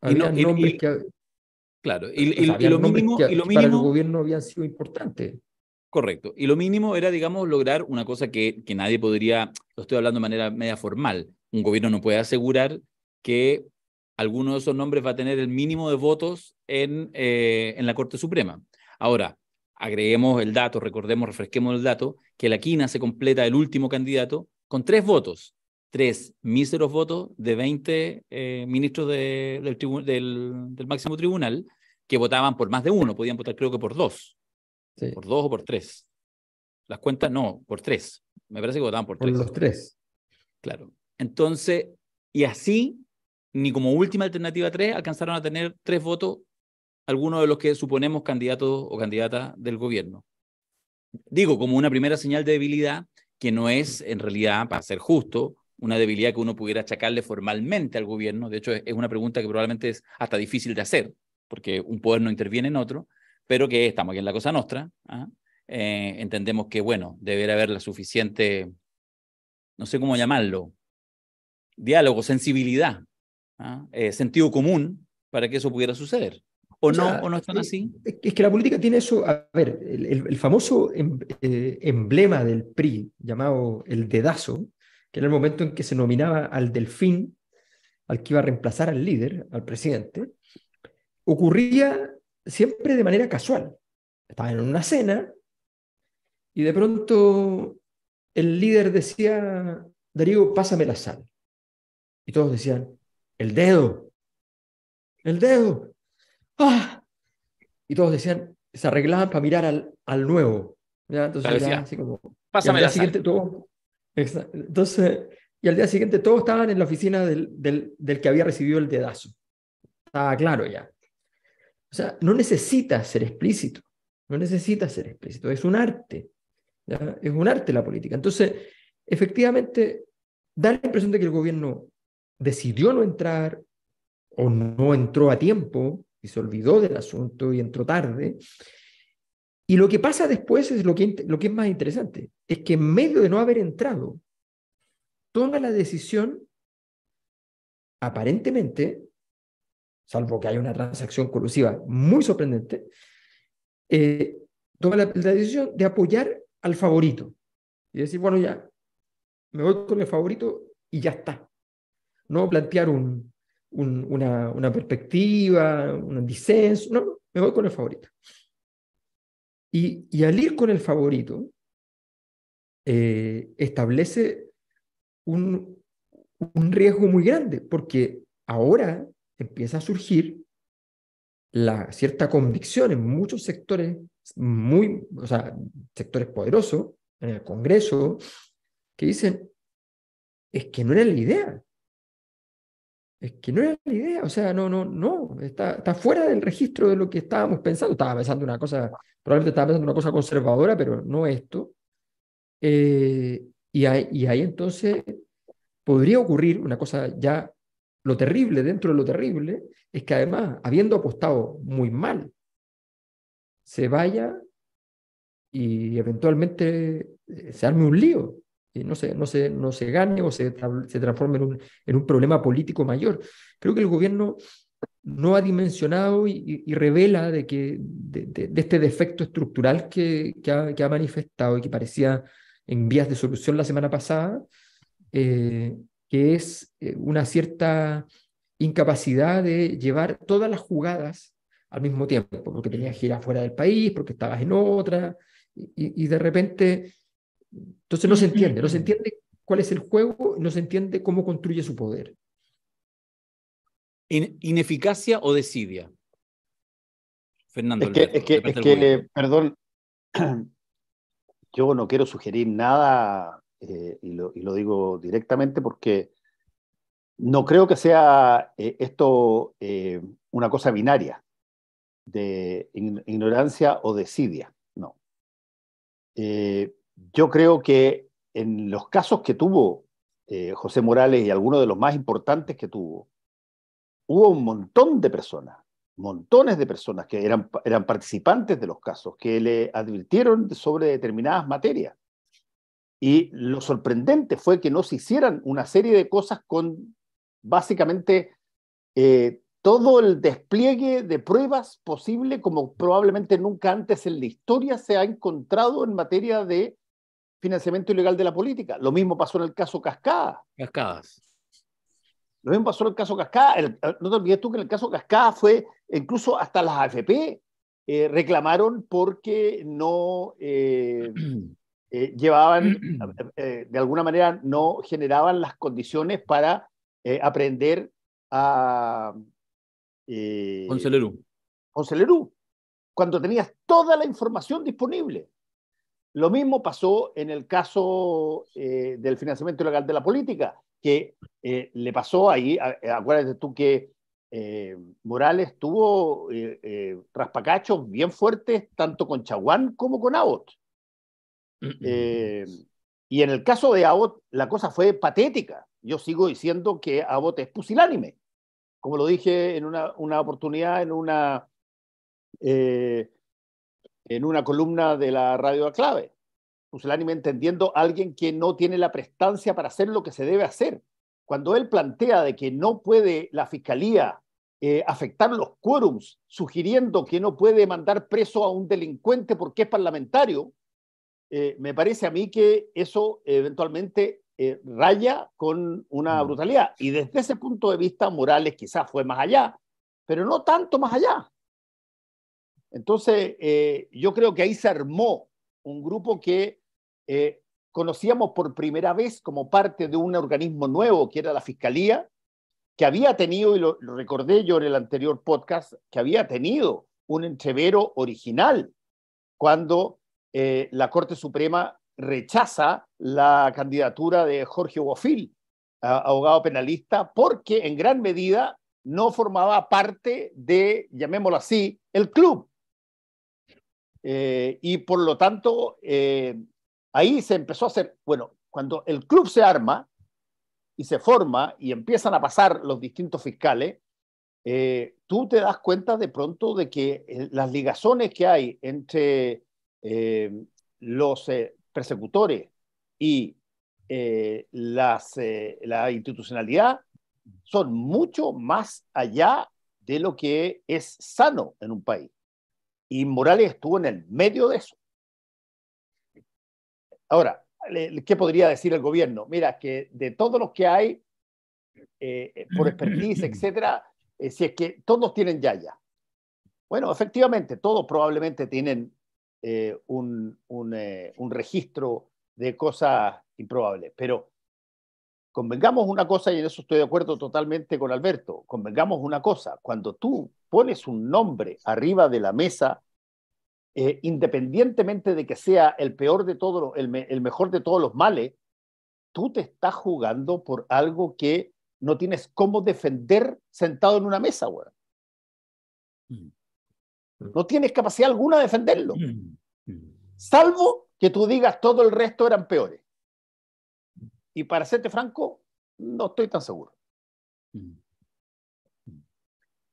Había nombres que, Claro, y, eh, lo mínimo, el gobierno había sido importante. Correcto. Y lo mínimo era, digamos, lograr una cosa que, nadie podría, lo estoy hablando de manera media formal, un gobierno no puede asegurar que alguno de esos nombres va a tener el mínimo de votos en, eh, en la Corte Suprema. Ahora, agreguemos el dato, recordemos, refresquemos el dato, que la quina se completa el último candidato con tres votos, tres míseros votos de 20 eh, ministros del, del, máximo tribunal, que votaban por más de uno, podían votar creo que por dos, por dos o por tres. Las cuentas no, por tres. Me parece que votaban por, tres. Por los tres. Claro. Entonces, y así, ni como última alternativa tres, alcanzaron a tener tres votos algunos de los que suponemos candidatos o candidatas del gobierno. Digo, como una primera señal de debilidad, que no es en realidad, para ser justo, una debilidad que uno pudiera achacarle formalmente al gobierno. De hecho, es, una pregunta que probablemente es hasta difícil de hacer porque un poder no interviene en otro, pero que estamos aquí en la cosa nuestra, ¿ah? eh, entendemos que, bueno, debería haber la suficiente, no sé cómo llamarlo, diálogo, sensibilidad, ¿ah? eh, sentido común para que eso pudiera suceder. ¿O, no, o no están eh, así? Es que la política tiene eso. A ver, el, famoso em, emblema del PRI, llamado el dedazo, que era el momento en que se nominaba al delfín, al que iba a reemplazar al líder, al presidente, ocurría siempre de manera casual. Estaba en una cena y de pronto el líder decía, Darío, pásame la sal. Y todos decían, el dedo, el dedo. ¡Ah! Y todos decían, se arreglaban para mirar al, al nuevo. Entonces, así como, pásame la entonces, y al día siguiente todos estaban en la oficina del, del que había recibido el dedazo. Estaba claro ya. O sea, no necesita ser explícito, no necesita ser explícito, es un arte, es un arte la política. Entonces, efectivamente, da la impresión de que el gobierno decidió no entrar o no entró a tiempo y se olvidó del asunto y entró tarde. Y lo que pasa después es lo que, lo que es más interesante, es que en medio de no haber entrado, toma la decisión, aparentemente, salvo que haya una transacción colusiva muy sorprendente, eh, toma la, decisión de apoyar al favorito y decir, bueno, ya, me voy con el favorito y ya está. No plantear un, una, una, perspectiva, un disenso, no, me voy con el favorito. Y, al ir con el favorito, eh, establece un, un riesgo muy grande, porque ahora empieza a surgir la cierta convicción en muchos sectores muy, o sea, sectores poderosos en el Congreso que dicen es que no era la idea. Es que no era la idea, o sea, no, no, no, está, está fuera del registro de lo que estábamos pensando. Estaba pensando una cosa, probablemente estaba pensando una cosa conservadora, pero no esto. Eh, y, y ahí entonces podría ocurrir una cosa ya lo terrible dentro de lo terrible es que además, habiendo apostado muy mal, se vaya y eventualmente eh, se arme un lío y no se, no se, no se gane o se, se transforme en un, en un problema político mayor. Creo que el gobierno no ha dimensionado y, revela de, que, este defecto estructural que, que, ha, manifestado y que parecía en vías de solución la semana pasada, eh, que es eh, una cierta incapacidad de llevar todas las jugadas al mismo tiempo, porque tenías que ir afuera del país, porque estabas en otra, y, de repente, entonces no se entiende, no se entiende cuál es el juego, no se entiende cómo construye su poder. ¿Ineficacia o desidia? Fernando. Es que, es que perdón, yo no quiero sugerir nada eh, y, lo, digo directamente porque no creo que sea eh, esto eh, una cosa binaria de ignorancia o desidia, no. yo creo que en los casos que tuvo José Morales y algunos de los más importantes que tuvo, hubo un montón de personas, montones de personas que eran, eran participantes de los casos, que le advirtieron sobre determinadas materias y lo sorprendente fue que no se hicieran una serie de cosas con básicamente eh, todo el despliegue de pruebas posible como probablemente nunca antes en la historia se ha encontrado en materia de financiamiento ilegal de la política. Lo mismo pasó en el caso Cascada. Cascadas. Lo mismo pasó en el caso Cascada. no te olvides tú que en el caso Cascada fue incluso hasta las AFP eh, reclamaron porque no... Eh, Eh, llevaban, eh, eh, de alguna manera, no generaban las condiciones para aprender a... Concelerú cuando tenías toda la información disponible. Lo mismo pasó en el caso del financiamiento ilegal de la política, que le pasó ahí, acuérdate tú que Morales tuvo raspacachos bien fuertes, tanto con Chaguán como con Abbott. Eh, y en el caso de Abot, la cosa fue patética. Yo sigo diciendo que Abbott es pusilánime. Como lo dije en una, una oportunidad, en una, eh, en una columna de la radio a clave. Pusilánime entendiendo a alguien que no tiene la prestancia para hacer lo que se debe hacer. Cuando él plantea de que no puede la fiscalía eh, afectar los quórums, sugiriendo que no puede mandar preso a un delincuente porque es parlamentario, eh, me parece a mí que eso eventualmente eh, raya con una mm. brutalidad. Y desde ese punto de vista, Morales quizás fue más allá, pero no tanto más allá. Entonces, eh, yo creo que ahí se armó un grupo que conocíamos por primera vez como parte de un organismo nuevo, que era la Fiscalía, que había tenido, y lo recordé yo en el anterior podcast, que había tenido un entrevero original cuando eh, la Corte Suprema rechaza la candidatura de Jorge Bofil, abogado penalista, porque en gran medida no formaba parte de, llamémoslo así, el club. Eh, y por lo tanto, eh, ahí se empezó a hacer, bueno, cuando el club se arma y se forma y empiezan a pasar los distintos fiscales, tú te das cuenta de pronto de que las ligazones que hay entre eh, los eh, persecutores y eh, las, la institucionalidad son mucho más allá de lo que es sano en un país. Y Morales estuvo en el medio de eso. Ahora, ¿qué podría decir el gobierno? Mira, que de todos los que hay, por expertise, etcétera, si es que todos tienen yaya. Bueno, efectivamente, todos probablemente tienen eh, eh, un, registro de cosas improbables. Pero convengamos una cosa, y en eso estoy de acuerdo totalmente con Alberto, convengamos una cosa, cuando tú pones un nombre arriba de la mesa, eh, independientemente de que sea el peor de todos, el, mejor de todos los males, tú te estás jugando por algo que no tienes cómo defender sentado en una mesa, bueno no tienes capacidad alguna de defenderlo. Mm, mm. Salvo que tú digas todo el resto eran peores. Y para serte franco, no estoy tan seguro. Mm,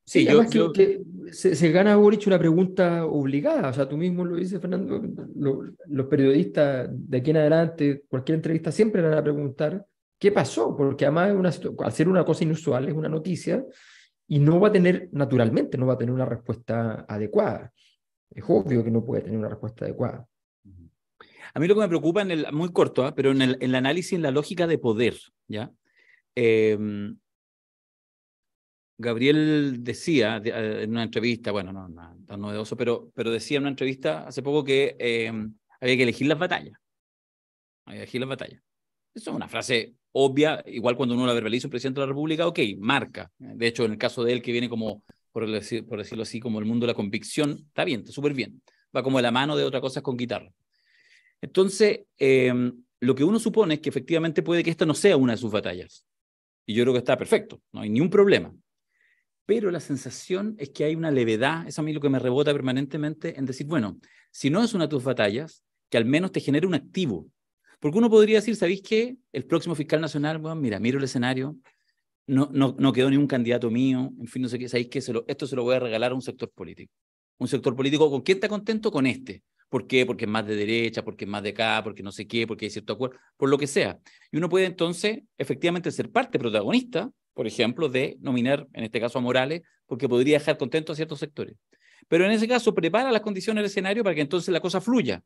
sí, yo, Que, se, gana Boric una pregunta obligada. O sea, tú mismo lo dices, Fernando. los periodistas de aquí en adelante, cualquier entrevista, siempre van a preguntar qué pasó, porque además, una, al ser una cosa inusual, es una noticia, y no va a tener, naturalmente, no va a tener una respuesta adecuada. Es obvio que no puede tener una respuesta adecuada. A mí lo que me preocupa, en el, muy corto, ¿ah? pero en el, análisis, en la lógica de poder, ¿ya? Em, Gabriel decía eh, en una entrevista, bueno, no, no tan novedoso, pero, pero decía en una entrevista hace poco que em, había que elegir las batallas. Había que elegir las batallas. Eso es una frase obvia, igual cuando uno la verbaliza un presidente de la República, ok, marca. De hecho, en el caso de él que viene como, por, por decirlo así, como el mundo de la convicción, está bien, está súper bien. Va como de la mano de otras cosas con guitarra. Entonces, em, lo que uno supone es que efectivamente puede que esta no sea una de sus batallas. Y yo creo que está perfecto, no hay ningún problema. Pero la sensación es que hay una levedad, es a mí lo que me rebota permanentemente en decir, bueno, si no es una de tus batallas, que al menos te genere un activo, porque uno podría decir, ¿sabéis qué? El próximo fiscal nacional, bueno, mira, miro el escenario, no, no, no quedó ningún candidato mío, en fin, no sé qué, ¿sabéis qué? lo, esto se lo voy a regalar a un sector político. Un sector político, ¿con quién está contento? Con este. ¿Por qué? Porque es más de derecha, porque es más de acá, porque no sé qué, porque hay cierto acuerdo, por lo que sea. Y uno puede entonces, efectivamente, ser parte protagonista, por ejemplo, de nominar, en este caso, a Morales, porque podría dejar contento a ciertos sectores. Pero en ese caso, prepara las condiciones del escenario para que entonces la cosa fluya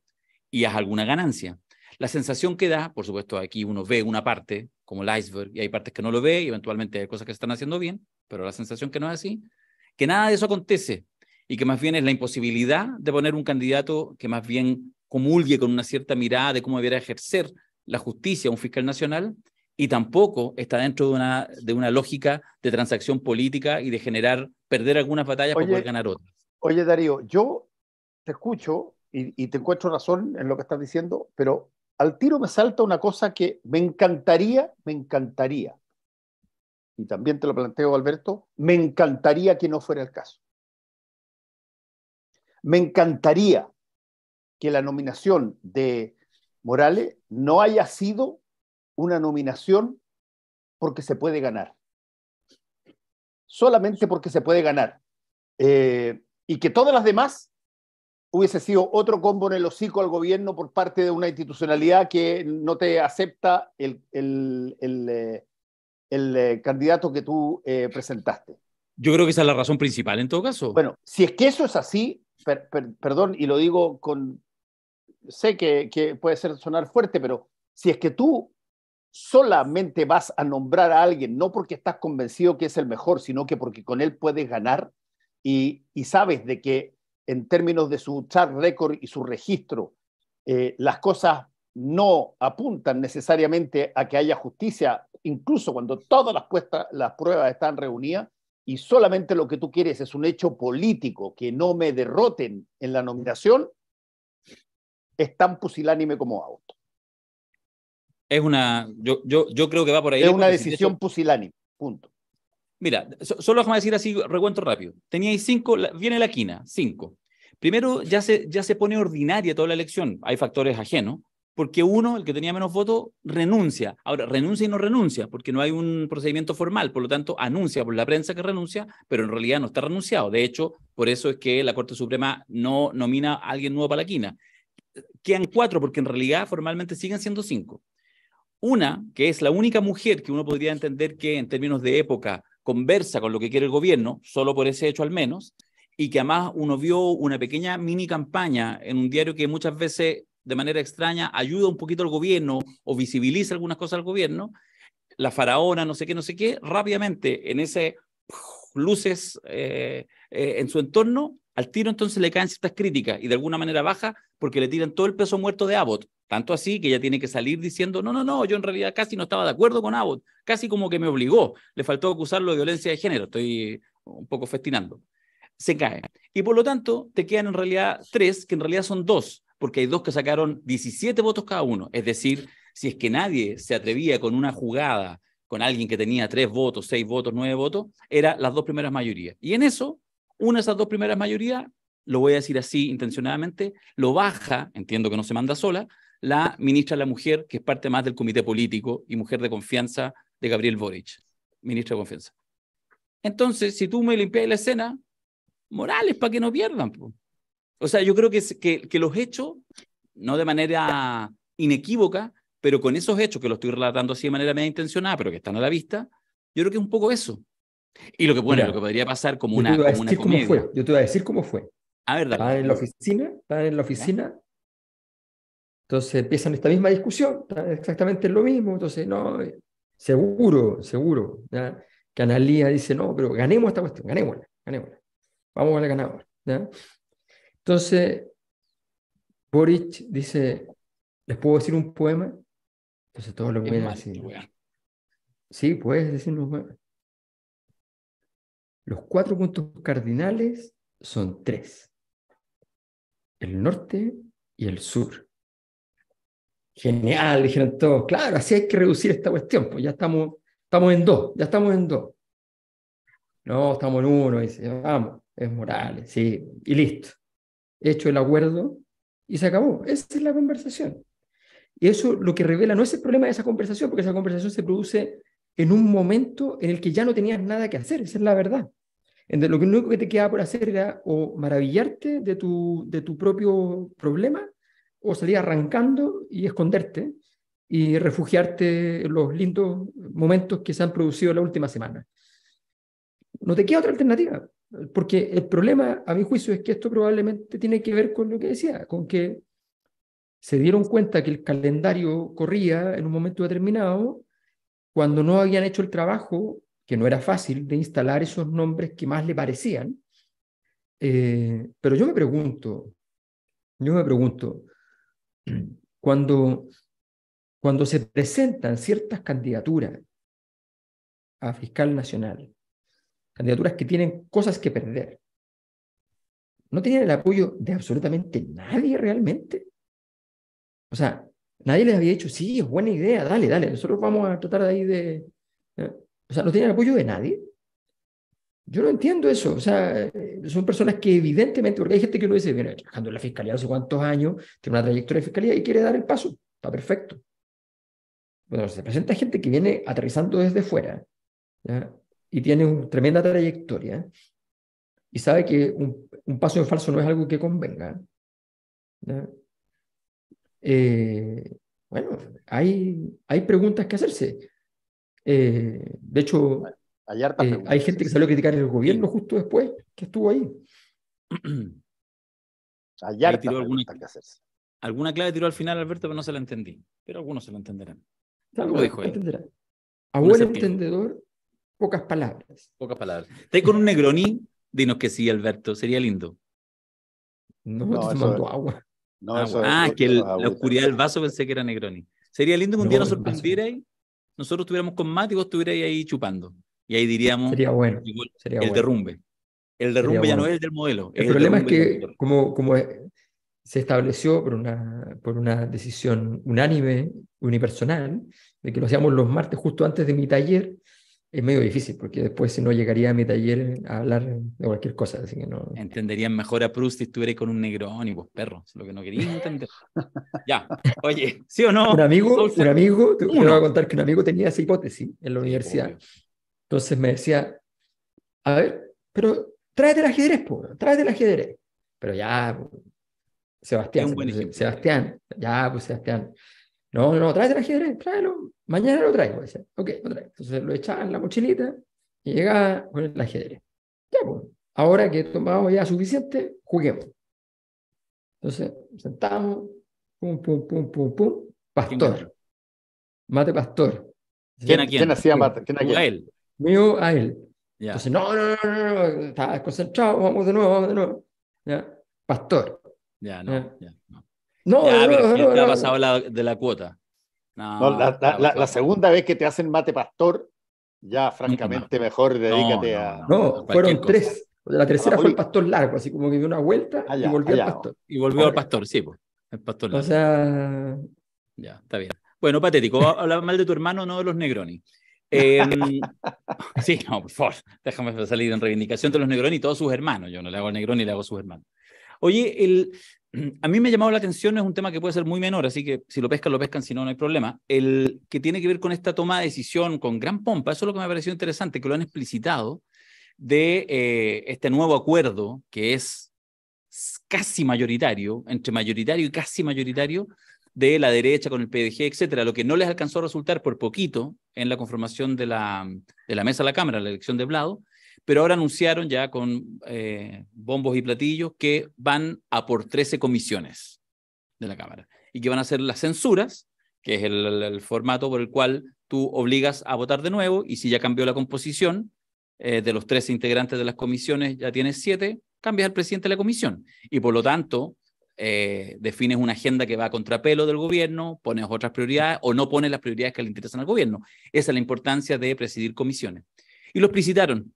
y haz alguna ganancia. La sensación que da, por supuesto, aquí uno ve una parte, como el iceberg, y hay partes que no lo ve, y eventualmente hay cosas que se están haciendo bien, pero la sensación que no es así, que nada de eso acontece, y que más bien es la imposibilidad de poner un candidato que más bien comulgue con una cierta mirada de cómo debiera ejercer la justicia un fiscal nacional, y tampoco está dentro de una, de una lógica de transacción política y de generar, perder algunas batallas para poder ganar otras. Oye, Darío, yo te escucho y, y, te encuentro razón en lo que estás diciendo, pero al tiro me salta una cosa que me encantaría, me encantaría, y también te lo planteo, Alberto, me encantaría que no fuera el caso. Me encantaría que la nominación de Morales no haya sido una nominación porque se puede ganar. Solamente porque se puede ganar. Eh, y que todas las demás hubiese sido otro combo en el hocico al gobierno por parte de una institucionalidad que no te acepta el, el, el, eh, el eh, candidato que tú eh, presentaste. Yo creo que esa es la razón principal en todo caso. Bueno, si es que eso es así, perdón, y lo digo con... Sé que, que puede ser sonar fuerte, pero si es que tú solamente vas a nombrar a alguien, no porque estás convencido que es el mejor, sino que porque con él puedes ganar y, y sabes de que en términos de su chat record y su registro, eh, las cosas no apuntan necesariamente a que haya justicia, incluso cuando todas las, puestas, las pruebas están reunidas, y solamente lo que tú quieres es un hecho político, que no me derroten en la nominación, es tan pusilánime como auto. Es una, yo, yo, yo creo que va por ahí. Es una decisión pusilánime, punto. Mira, solo déjame a decir así, recuento rápido. Teníais cinco, viene la quina, cinco. Primero, ya se, ya se pone ordinaria toda la elección. Hay factores ajenos, porque uno, el que tenía menos votos, renuncia. Ahora, renuncia y no renuncia, porque no hay un procedimiento formal. Por lo tanto, anuncia por la prensa que renuncia, pero en realidad no está renunciado. De hecho, por eso es que la Corte Suprema no nomina a alguien nuevo para la quina. Quedan cuatro, porque en realidad formalmente siguen siendo cinco. Una, que es la única mujer que uno podría entender que en términos de época conversa con lo que quiere el gobierno, solo por ese hecho al menos, y que además uno vio una pequeña mini campaña en un diario que muchas veces de manera extraña ayuda un poquito al gobierno o visibiliza algunas cosas al gobierno, la faraona, no sé qué, no sé qué, rápidamente en ese luces eh, eh, en su entorno, al tiro entonces le caen ciertas críticas y de alguna manera baja porque le tiran todo el peso muerto de Abbott. Tanto así que ella tiene que salir diciendo, no, no, no, yo en realidad casi no estaba de acuerdo con Abbott, casi como que me obligó, le faltó acusarlo de violencia de género, estoy un poco festinando se cae Y por lo tanto, te quedan en realidad tres, que en realidad son dos, porque hay dos que sacaron 17 votos cada uno. Es decir, si es que nadie se atrevía con una jugada con alguien que tenía tres votos, seis votos, nueve votos, eran las dos primeras mayorías. Y en eso, una de esas dos primeras mayorías, lo voy a decir así intencionadamente, lo baja, entiendo que no se manda sola, la ministra de la Mujer, que es parte más del Comité Político y Mujer de Confianza de Gabriel Boric, ministra de Confianza. Entonces, si tú me limpias la escena, morales para que no pierdan. O sea, yo creo que, que, los hechos, no de manera inequívoca, pero con esos hechos que los estoy relatando así de manera media intencionada, pero que están a la vista, yo creo que es un poco eso. Y lo que, lo que podría pasar como una, una Yo te voy a decir cómo fue. A ver, en la oficina, está en la oficina. Entonces empiezan esta misma discusión, exactamente lo mismo. Entonces, no, seguro, seguro. Que Analía dice, no, pero ganemos esta cuestión, ganémosla, ganémosla vamos al ganador. ¿ya? Entonces, Boric dice, ¿les puedo decir un poema? Entonces todos lo pueden así. Sí, puedes decirnos un poema. Los cuatro puntos cardinales son tres. El norte y el sur. Genial, dijeron todos. Claro, así hay que reducir esta cuestión. Pues ya estamos, estamos en dos, ya estamos en dos. No, estamos en uno, dice, vamos es Morales, sí, y listo. Hecho el acuerdo y se acabó. Esa es la conversación. Y eso lo que revela no es el problema de esa conversación, porque esa conversación se produce en un momento en el que ya no tenías nada que hacer, esa es la verdad. lo único que te quedaba por hacer era o maravillarte de tu, de tu propio problema o salir arrancando y esconderte y refugiarte en los lindos momentos que se han producido la última semana. No te queda otra alternativa. Porque el problema, a mi juicio, es que esto probablemente tiene que ver con lo que decía, con que se dieron cuenta que el calendario corría en un momento determinado cuando no habían hecho el trabajo, que no era fácil, de instalar esos nombres que más le parecían. Eh, pero yo me pregunto, yo me pregunto, cuando, cuando se presentan ciertas candidaturas a fiscal nacional, candidaturas que tienen cosas que perder. No tenían el apoyo de absolutamente nadie realmente. O sea, nadie les había dicho, sí, es buena idea, dale, dale, nosotros vamos a tratar de ahí de... Eh". O sea, no tenían el apoyo de nadie. Yo no entiendo eso. O sea, eh, son personas que evidentemente, porque hay gente que uno dice, viene trabajando en la fiscalía hace cuántos años, tiene una trayectoria de fiscalía y quiere dar el paso. Está perfecto. Bueno, se presenta gente que viene aterrizando desde fuera. ¿ya? y tiene una tremenda trayectoria y sabe que un, paso en falso no es algo que convenga, eh, bueno, hay, hay preguntas que hacerse. Eh, de hecho, hay, eh, gente que salió a criticar el gobierno justo después que estuvo ahí. Hay tiró alguna, que hacerse. Alguna clave tiró al final, Alberto, pero no se la entendí. Pero algunos se la entenderán. Algo dijo él. A buen entendedor, Pocas palabras. Pocas palabras. Estoy con un Negroni, dinos que sí, Alberto, sería lindo. No, no agua. No, ah, ah que la oscuridad del vaso pensé que era Negroni. Sería lindo que un día nos sorprendierais, nosotros estuviéramos con mate y vos ahí chupando. Y ahí diríamos sería bueno, el, derrumbe. El derrumbe ya no es del modelo. El, el problema es que como, como se estableció por una, por una decisión unánime, unipersonal, de que lo hacíamos los martes justo antes de mi taller, es medio difícil porque después si no llegaría a mi taller a hablar de cualquier cosa, así que no... Entenderían mejor a Proust si estuviera con un negrón y vos, perro, es lo que no quería entender. ya, oye, ¿sí o no? Un amigo, un amigo, te, a contar que un amigo tenía esa hipótesis en la universidad. Entonces me decía, a ver, pero tráete el ajedrez, puro, tráete el ajedrez. Pero ya, Sebastián, Sebastián, ya, pues Sebastián, no, no, trae el ajedrez, tráelo, mañana lo traigo. Dice, ok, lo traigo. Entonces lo echaba en la mochilita y llegaba con el ajedrez. Ya, pues, ahora que tomamos ya suficiente, juguemos. Entonces, sentamos, pum, pum, pum, pum, pum, pastor. Mate pastor. ¿Quién aquí? quién? hacía mate? ¿Quién a él. Mío a él. Entonces, no, no, no, no, no, estaba desconcentrado, vamos de nuevo, vamos de nuevo. ¿Ya? Pastor. Ya, no. ¿Ya? No, no, pasado la, de la cuota. la, segunda vez que te hacen mate pastor, ya francamente mm, mejor dedícate a. No, fueron tres. La tercera ah, fue el pastor largo, así como que dio una vuelta y volvió al pastor. Y volvió al pastor, sí, pues. El pastor largo. O sea. Ya, está bien. Bueno, patético. Hablaba mal de tu hermano, no de los Negroni. Em, sí, no, por favor, déjame salir en reivindicación de los Negroni y todos sus hermanos. Yo no le hago al Negroni, le hago a sus hermanos. Oye, el, a mí me ha llamado la atención, es un tema que puede ser muy menor, así que si lo pescan, lo pescan, si no, no hay problema. El que tiene que ver con esta toma de decisión con gran pompa, eso es lo que me ha parecido interesante, que lo han explicitado, de eh, este nuevo acuerdo que es casi mayoritario, entre mayoritario y casi mayoritario, de la derecha con el PDG, etcétera, lo que no les alcanzó a resultar por poquito en la conformación de la, de la mesa de la Cámara, la elección de Blado, pero ahora anunciaron ya con eh, bombos y platillos que van a por 13 comisiones de la Cámara y que van a hacer las censuras, que es el, formato por el cual tú obligas a votar de nuevo y si ya cambió la composición eh, de los 13 integrantes de las comisiones, ya tienes 7, cambias al presidente de la comisión y por lo tanto eh, defines una agenda que va a contrapelo del gobierno, pones otras prioridades o no pones las prioridades que le interesan al gobierno. Esa es la importancia de presidir comisiones. Y lo explicitaron.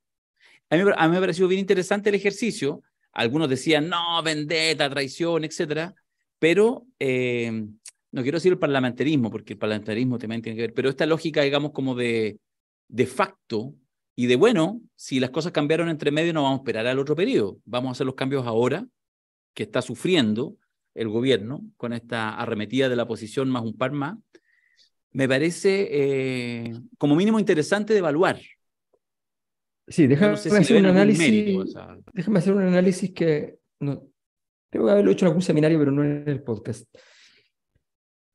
A mí, me ha parecido bien interesante el ejercicio. Algunos decían, no, vendetta, traición, etcétera, pero eh, no quiero decir el parlamentarismo, porque el parlamentarismo también tiene que ver, pero esta lógica, digamos, como de, de facto y de, bueno, si las cosas cambiaron entre medio, no vamos a esperar al otro periodo, vamos a hacer los cambios ahora, que está sufriendo el gobierno con esta arremetida de la oposición más un par más, me parece eh, como mínimo interesante de evaluar, Sí, déjame hacer un análisis. Déjame hacer un análisis que tengo que haberlo hecho en algún seminario, pero no en el podcast.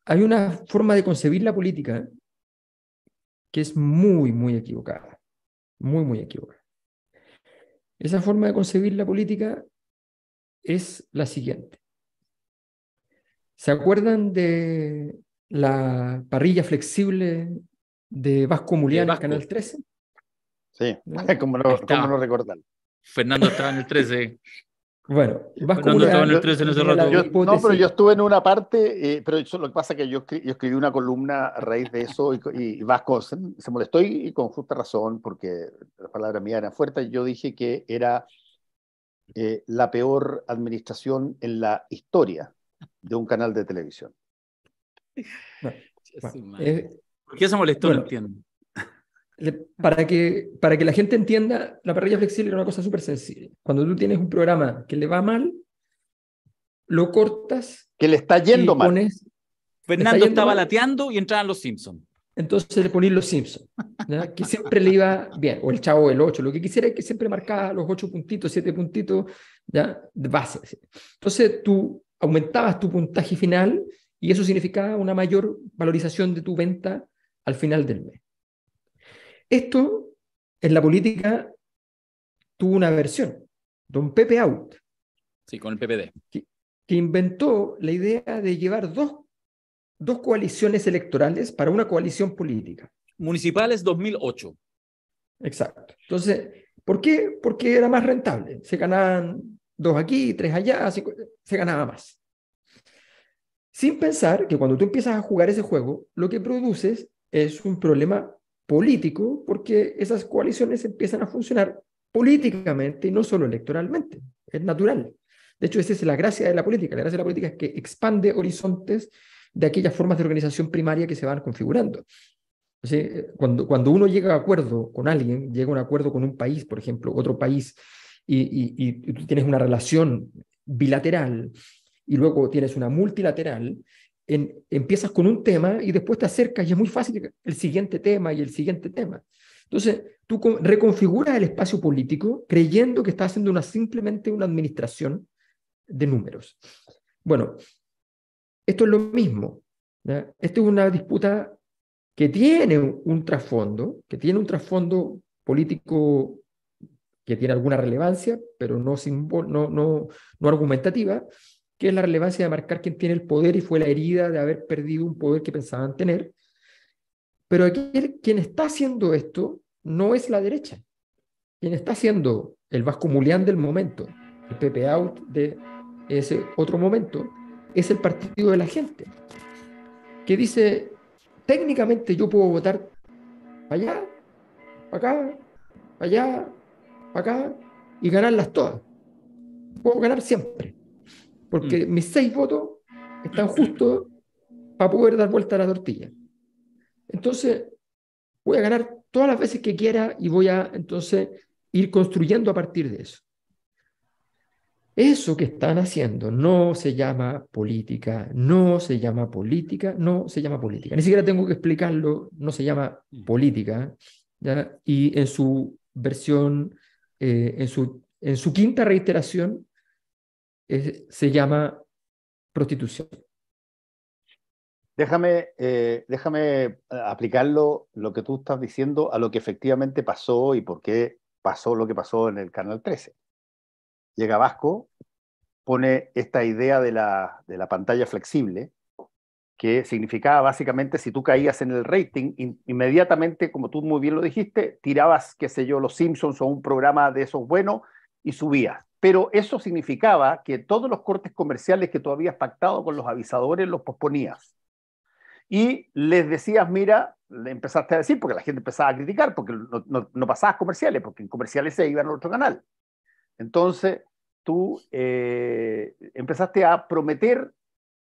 Hay una forma de concebir la política que es muy, muy equivocada. Muy, muy equivocada. Esa forma de concebir la política es la siguiente. ¿Se acuerdan de la parrilla flexible de Vasco Mulián en Canal 13? Sí, como no cómo Fernando estaba en el 13. Bueno, vas Fernando estaba en el 13 en ese rato. no, pero yo estuve en una parte, eh, pero lo que pasa es que yo, escribí una columna a raíz de eso y, y Vasco se, molestó y, con justa razón, porque las palabras mías eran fuertes, yo dije que era eh, la peor administración en la historia de un canal de televisión. ¿Por qué se molestó? no entiendo para que, para que la gente entienda, la parrilla flexible era una cosa súper sencilla. Cuando tú tienes un programa que le va mal, lo cortas. Que le está yendo mal. Fernando estaba lateando y entraban los Simpsons. Entonces le ponían los Simpsons, que siempre le iba bien, o el chavo del 8, lo que quisiera es que siempre marcaba los 8 puntitos, 7 puntitos ¿ya? de base. Entonces tú aumentabas tu puntaje final y eso significaba una mayor valorización de tu venta al final del mes. Esto en la política tuvo una versión, don Pepe Out. Sí, con el PPD. Que, inventó la idea de llevar dos, dos coaliciones electorales para una coalición política. Municipales 2008. Exacto. Entonces, ¿por qué? Porque era más rentable. Se ganaban dos aquí, tres allá, se ganaba más. Sin pensar que cuando tú empiezas a jugar ese juego, lo que produces es un problema político porque esas coaliciones empiezan a funcionar políticamente y no solo electoralmente. Es natural. De hecho, esa es la gracia de la política. La gracia de la política es que expande horizontes de aquellas formas de organización primaria que se van configurando. Eh, cuando, cuando uno llega a acuerdo con alguien, llega a un acuerdo con un país, por ejemplo, otro país, y, y tú tienes una relación bilateral y luego tienes una multilateral, empiezas con un tema y después te acercas y es muy fácil el siguiente tema y el siguiente tema. Entonces, tú reconfiguras el espacio político creyendo que estás haciendo una, simplemente una administración de números. Bueno, esto es lo mismo. Esta es una disputa que tiene un trasfondo, que tiene un trasfondo político que tiene alguna relevancia, pero no, no, no, no argumentativa, que es la relevancia de marcar quién tiene el poder y fue la herida de haber perdido un poder que pensaban tener. Pero aquel, quien está haciendo esto no es la derecha. Quien está haciendo el Mulián del momento, el pepe out de ese otro momento, es el partido de la gente, que dice, técnicamente yo puedo votar allá, acá, allá, acá, y ganarlas todas. Puedo ganar siempre porque mm. mis seis votos están justo para poder dar vuelta a la tortilla. Entonces, voy a ganar todas las veces que quiera y voy a entonces ir construyendo a partir de eso. Eso que están haciendo no se llama política, no se llama política, no se llama política. Ni siquiera tengo que explicarlo, no se llama mm. política. Y en su versión, eh, en, su, en su quinta reiteración, se llama prostitución. Déjame, eh, déjame eh, aplicarlo lo que tú estás diciendo a lo que efectivamente pasó y por qué pasó lo que pasó en el Canal 13. Llega Vasco, pone esta idea de la, de la pantalla flexible, que significaba básicamente si tú caías en el rating, inmediatamente, como tú muy bien lo dijiste, tirabas, qué sé yo, Los Simpsons o un programa de esos buenos y subías pero eso significaba que todos los cortes comerciales que tú habías pactado con los avisadores los posponías. Y les decías, mira, le empezaste a decir, porque la gente empezaba a criticar, porque no, pasabas comerciales, porque en comerciales se iban a otro canal. Entonces, tú eh, empezaste a prometer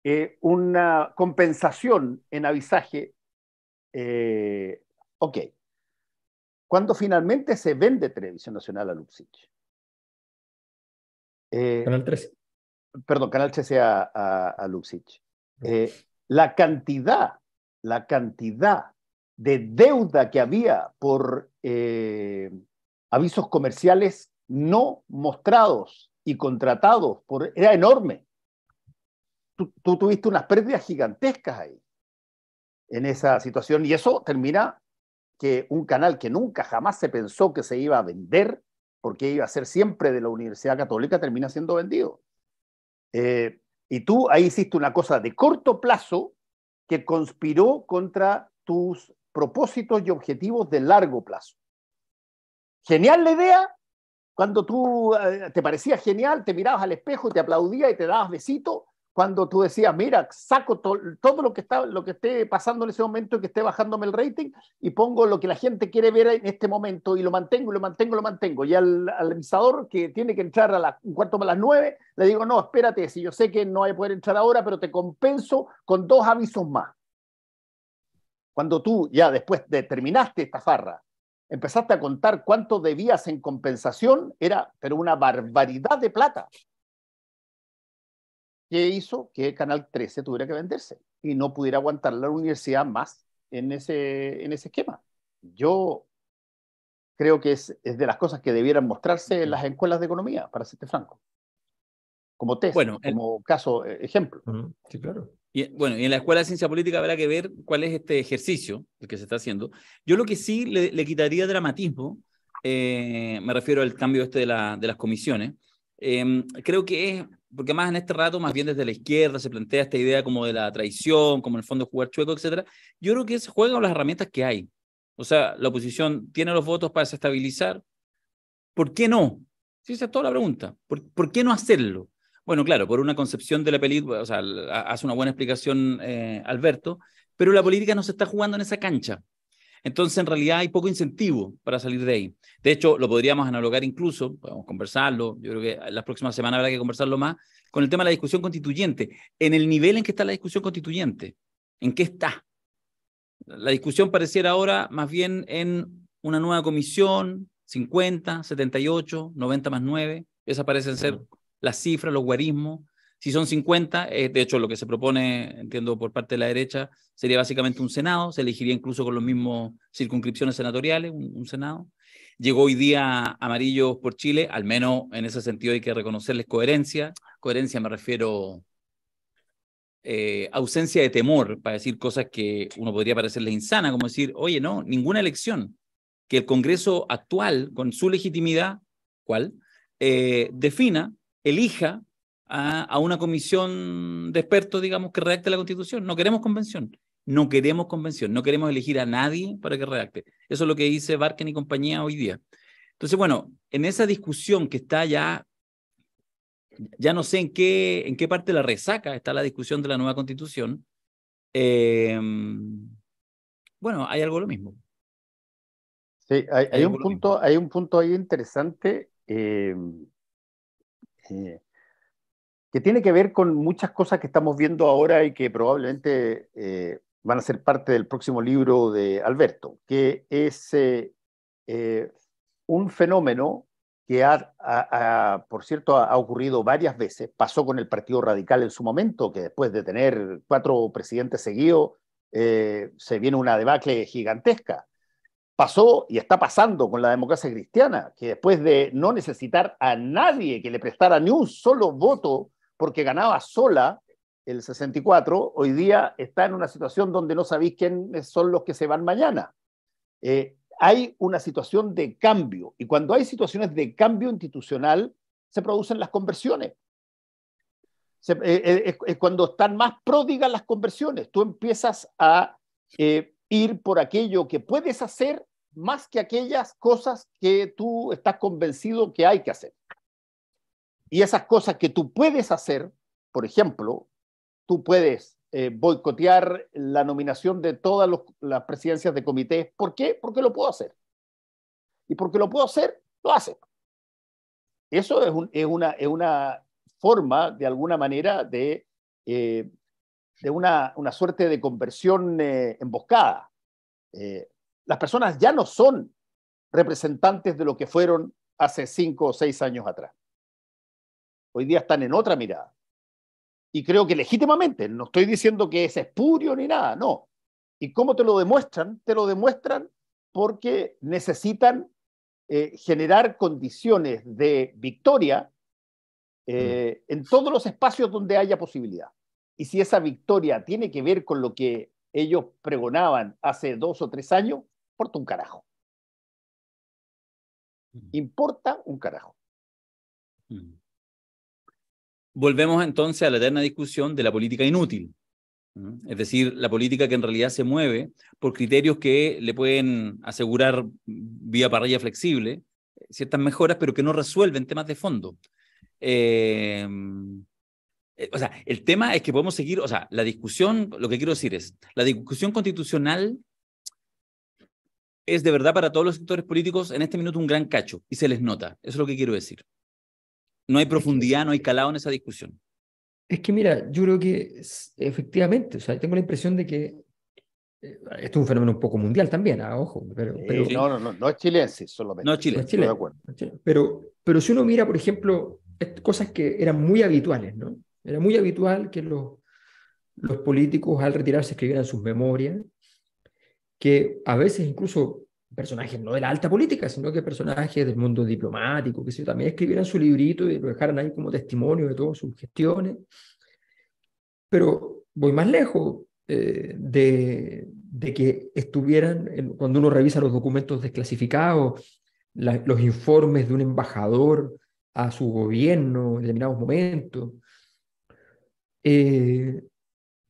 eh, una compensación en avisaje. Eh, ok. Cuando finalmente se vende Televisión Nacional a Luxich, eh, canal 13. Perdón, Canal 13 a, a, Luxich. Eh, la cantidad, la cantidad de deuda que había por eh, avisos comerciales no mostrados y contratados por, era enorme. Tú, tú, tuviste unas pérdidas gigantescas ahí, en esa situación, y eso termina que un canal que nunca jamás se pensó que se iba a vender, porque iba a ser siempre de la Universidad Católica, termina siendo vendido. Eh, y tú ahí hiciste una cosa de corto plazo que conspiró contra tus propósitos y objetivos de largo plazo. Genial la idea, cuando tú eh, te parecía genial, te mirabas al espejo, te aplaudía y te dabas besito, cuando tú decías, mira, saco todo lo que, está, lo que esté pasando en ese momento, que esté bajándome el rating, y pongo lo que la gente quiere ver en este momento, y lo mantengo, lo mantengo, lo mantengo. Y al, al que tiene que entrar a las cuarto a las nueve, le digo, no, espérate, si yo sé que no voy a poder entrar ahora, pero te compenso con dos avisos más. Cuando tú ya después de, terminaste esta farra, empezaste a contar cuánto debías en compensación, era pero una barbaridad de plata que hizo que el Canal 13 tuviera que venderse y no pudiera aguantar la universidad más en ese, en ese esquema. Yo creo que es, es de las cosas que debieran mostrarse en las escuelas de economía, para serte franco. Como test, bueno, como caso, eh, ejemplo. Sí, claro. Y, bueno, y en la Escuela de Ciencia Política habrá que ver cuál es este ejercicio el que se está haciendo. Yo lo que sí le, quitaría dramatismo, eh, me refiero al cambio este de, la, de las comisiones, eh, creo que es porque más en este rato, más bien desde la izquierda, se plantea esta idea como de la traición, como el fondo jugar chueco, etcétera. Yo creo que se juegan las herramientas que hay. O sea, la oposición tiene los votos para desestabilizar. ¿Por qué no? Sí, esa es toda la pregunta. ¿Por, qué no hacerlo? Bueno, claro, por una concepción de la película, o sea, hace una buena explicación eh, Alberto, pero la política no se está jugando en esa cancha. Entonces, en realidad hay poco incentivo para salir de ahí. De hecho, lo podríamos analogar incluso, podemos conversarlo, yo creo que las próximas semanas habrá que conversarlo más, con el tema de la discusión constituyente. En el nivel en que está la discusión constituyente, ¿en qué está? La discusión pareciera ahora más bien en una nueva comisión, 50, 78, 90 más 9, esas parecen ser las cifras, los guarismos, si son 50, eh, de hecho lo que se propone, entiendo por parte de la derecha, sería básicamente un Senado, se elegiría incluso con los mismos circunscripciones senatoriales, un, Senado. Llegó hoy día Amarillos por Chile, al menos en ese sentido hay que reconocerles coherencia. Coherencia me refiero eh, ausencia de temor para decir cosas que uno podría parecerles insana, como decir, oye, no, ninguna elección que el Congreso actual, con su legitimidad, ¿cuál? Eh, defina, elija a, una comisión de expertos, digamos, que redacte la constitución. No queremos convención. No queremos convención. No queremos elegir a nadie para que redacte. Eso es lo que dice Barken y compañía hoy día. Entonces, bueno, en esa discusión que está ya, ya no sé en qué, en qué parte la resaca está la discusión de la nueva constitución. Eh, bueno, hay algo lo mismo. Sí, hay, un punto, hay un punto ahí interesante. Eh, eh, que tiene que ver con muchas cosas que estamos viendo ahora y que probablemente eh, van a ser parte del próximo libro de Alberto, que es eh, eh, un fenómeno que ha, por cierto, ha, ha, ocurrido varias veces. Pasó con el Partido Radical en su momento, que después de tener cuatro presidentes seguidos, se viene una debacle gigantesca pasó y está pasando con la democracia cristiana, que después de no necesitar a nadie que le prestara ni un solo voto porque ganaba sola el 64, hoy día está en una situación donde no sabéis quiénes son los que se van mañana. Eh, hay una situación de cambio y cuando hay situaciones de cambio institucional se producen las conversiones. Eh, eh, cuando están más pródigas las conversiones. Tú empiezas a ir por aquello que puedes hacer más que aquellas cosas que tú estás convencido que hay que hacer. Y esas cosas que tú puedes hacer, por ejemplo, tú puedes eh, boicotear la nominación de todas las presidencias de comités. ¿Por qué? Porque lo puedo hacer. Y porque lo puedo hacer, lo hace. Eso es, una, forma, de alguna manera, de, eh, una, suerte de conversión eh, emboscada. las personas ya no son representantes de lo que fueron hace cinco o seis años atrás hoy día están en otra mirada. Y creo que legítimamente, no estoy diciendo que es espurio ni nada, no. ¿Y cómo te lo demuestran? Te lo demuestran porque necesitan eh, generar condiciones de victoria eh, mm. en todos los espacios donde haya posibilidad. Y si esa victoria tiene que ver con lo que ellos pregonaban hace dos o tres años, importa un carajo. Mm. Importa un carajo. Mm volvemos entonces a la eterna discusión de la política inútil, es decir, la política que en realidad se mueve por criterios que le pueden asegurar vía parrilla flexible ciertas mejoras, pero que no resuelven temas de fondo. Em, eh, o sea, el tema es que podemos seguir, o sea, la discusión, lo que quiero decir es, la discusión constitucional es de verdad para todos los sectores políticos en este minuto un gran cacho y se les nota. Eso es lo que quiero decir. No hay profundidad, no hay calado en esa discusión. Es que mira, yo creo que efectivamente, o sea, tengo la impresión de que eh, esto es un fenómeno un poco mundial también, ah, ojo, pero, no, no, no, no es chilense solamente. No es chileno. Estoy de acuerdo. Pero, pero si uno mira, por ejemplo, cosas que eran muy habituales, ¿no? Era muy habitual que los, los políticos al retirarse escribieran sus memorias, que a veces incluso personajes no de la alta política, sino que personajes del mundo diplomático, que también escribieran su librito y lo dejaran ahí como testimonio de todas sus gestiones. Pero voy más lejos eh, de, que estuvieran, cuando uno revisa los documentos desclasificados, los informes de un embajador a su gobierno en determinados momentos, eh,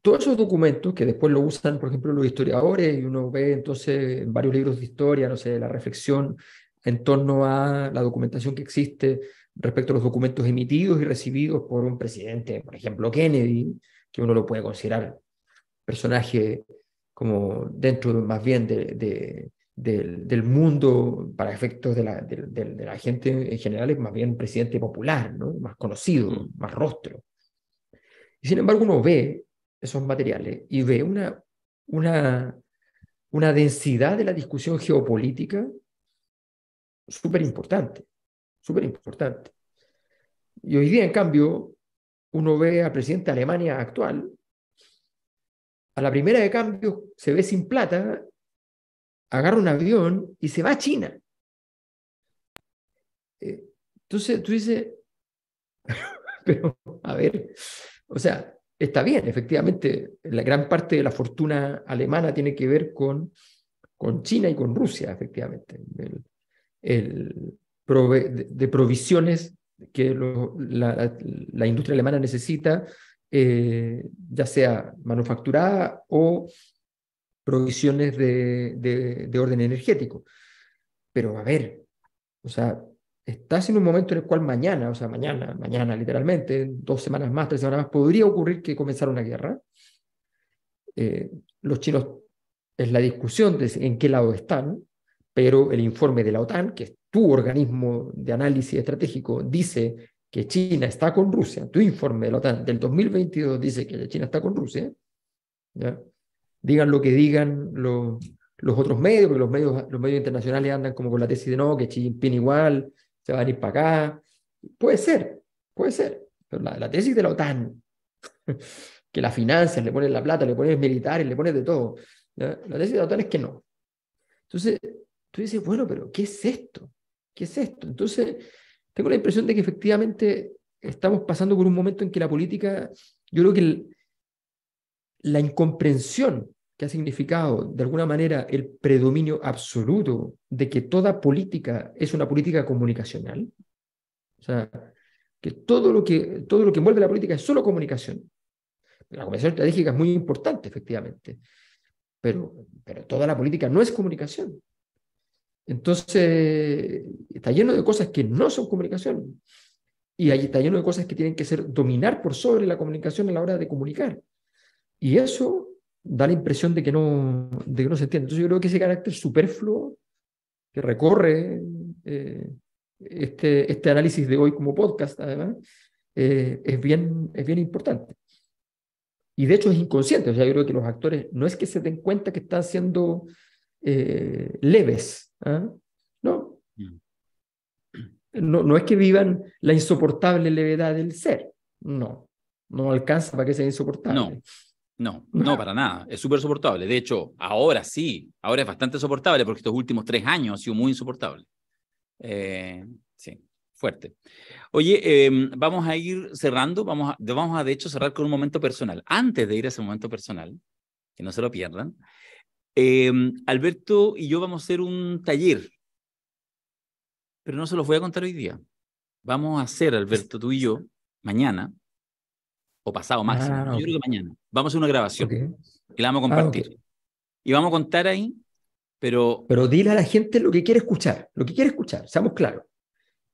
todos esos documentos que después lo usan, por ejemplo, los historiadores, y uno ve entonces en varios libros de historia, no sé, la reflexión en torno a la documentación que existe respecto a los documentos emitidos y recibidos por un presidente, por ejemplo, Kennedy, que uno lo puede considerar personaje como dentro más bien del, mundo para efectos de la, la gente en general, es más bien un presidente popular, ¿no? más conocido, mm. más rostro. Y sin embargo uno ve esos materiales y ve una, una, una densidad de la discusión geopolítica súper importante, súper importante. Y hoy día, en cambio, uno ve al presidente de Alemania actual, a la primera de cambio, se ve sin plata, agarra un avión y se va a China. Eh, entonces tú dices, pero a ver, o sea, Está bien, efectivamente, la gran parte de la fortuna alemana tiene que ver con, con China y con Rusia, efectivamente, de, provisiones que la, industria alemana necesita, eh, ya sea manufacturada o provisiones de orden energético. Pero a ver, o sea, estás en un momento en el cual mañana, o sea, mañana, mañana literalmente, dos semanas más, tres semanas más, podría ocurrir que comenzara una guerra. Eh, los chinos es la discusión de en qué lado están, pero el informe de la OTAN, que es tu organismo de análisis estratégico, dice que China está con Rusia. Tu informe de la OTAN del 2022 dice que China está con Rusia. Digan lo que digan los, los otros medios, porque los medios, los medios internacionales andan como con la tesis de no, que Xi Jinping igual, se va a ir para acá. Puede ser, puede ser. Pero la, tesis de la OTAN, que las finanzas, le ponen la plata, le ponen militares, le ponen de todo. La tesis de la OTAN es que no. Entonces, tú dices, bueno, pero ¿qué es esto? ¿Qué es esto? Entonces, tengo la impresión de que efectivamente estamos pasando por un momento en que la política, yo creo que la incomprensión significado de alguna manera el predominio absoluto de que toda política es una política comunicacional, o sea, que todo lo que, todo lo que envuelve la política es solo comunicación. La comunicación estratégica es muy importante, efectivamente, pero, pero toda la política no es comunicación. Entonces, está lleno de cosas que no son comunicación. Y ahí está lleno de cosas que tienen que ser dominar por sobre la comunicación a la hora de comunicar. Y eso da la impresión de que no, de que no se entiende. Entonces yo creo que ese carácter superfluo que recorre eh, este, este análisis de hoy como podcast, además, eh, es, bien, es bien importante. Y de hecho es inconsciente, o sea, yo creo que los actores no es que se den cuenta que están siendo eh, leves, ¿ah? no. Mm. no. No es que vivan la insoportable levedad del ser, no, no alcanza para que sea insoportable. No. No, no, para nada. Es súper soportable. De hecho, ahora sí, ahora es bastante soportable porque estos últimos tres años ha sido muy insoportable. Eh, sí, fuerte. Oye, em, vamos a ir cerrando, vamos a, vamos a de hecho cerrar con un momento personal. Antes de ir a ese momento personal, que no se lo pierdan, em, Alberto y yo vamos a hacer un taller, pero no se los voy a contar hoy día. Vamos a hacer, Alberto, tú y yo, mañana, o pasado máximo. Ah, Yo creo que mañana. Vamos a una grabación y la vamos a ah, compartir. Y vamos a contar ahí, pero... Pero dile a la gente lo que quiere escuchar, lo que quiere escuchar, seamos claros.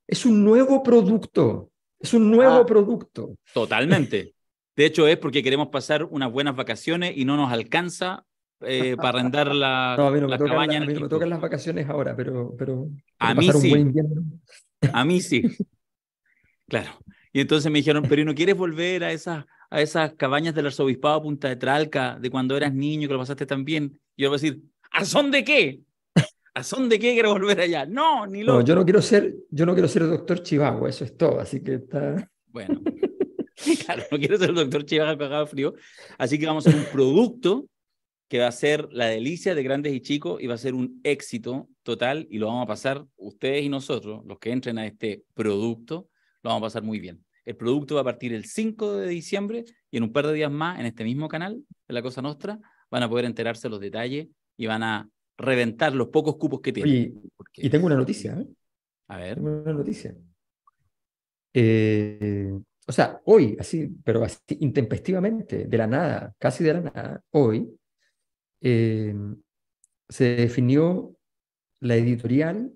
Es un nuevo producto, es un nuevo ah. producto. Totalmente. De hecho, es porque queremos pasar unas buenas vacaciones y no nos alcanza eh, para arrendar la, me cabaña. tocan las vacaciones ahora, pero. pero, a mí sí. A mí sí. Claro. Y entonces me dijeron, pero no quieres volver a esas, a esas cabañas del arzobispado Punta de Tralca, de cuando eras niño, que lo pasaste tan bien? yo iba a decir, ¿a son de qué? ¿A son de qué quiero volver allá? No, ni lo. yo no quiero ser, yo no quiero ser el doctor Chivago, eso es todo, así que está. Bueno, claro, no quiero ser el doctor que haga frío, así que vamos a hacer un producto que va a ser la delicia de grandes y chicos y va a ser un éxito total y lo vamos a pasar ustedes y nosotros, los que entren a este producto, lo vamos a pasar muy bien. El producto va a partir el 5 de diciembre y en un par de días más, en este mismo canal, en La Cosa Nostra, van a poder enterarse los detalles y van a reventar los pocos cupos que tienen. Y, tengo una noticia. ¿eh? A ver. una noticia. Eh, o sea, hoy, así, pero intempestivamente, de la nada, casi de la nada, hoy, eh, se definió la editorial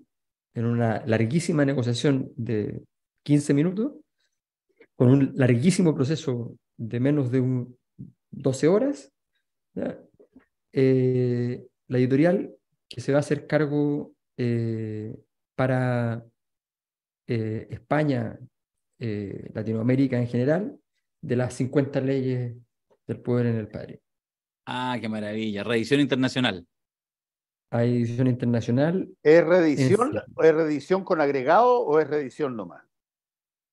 en una larguísima negociación de 15 minutos, con un larguísimo proceso de menos de un 12 horas, eh, la editorial que se va a hacer cargo eh, para eh, España, Latinoamérica en general, de las 50 leyes del poder en el padre. Ah, qué maravilla. redición internacional. Hay edición internacional. ¿Es redición es... con agregado o es reedición nomás?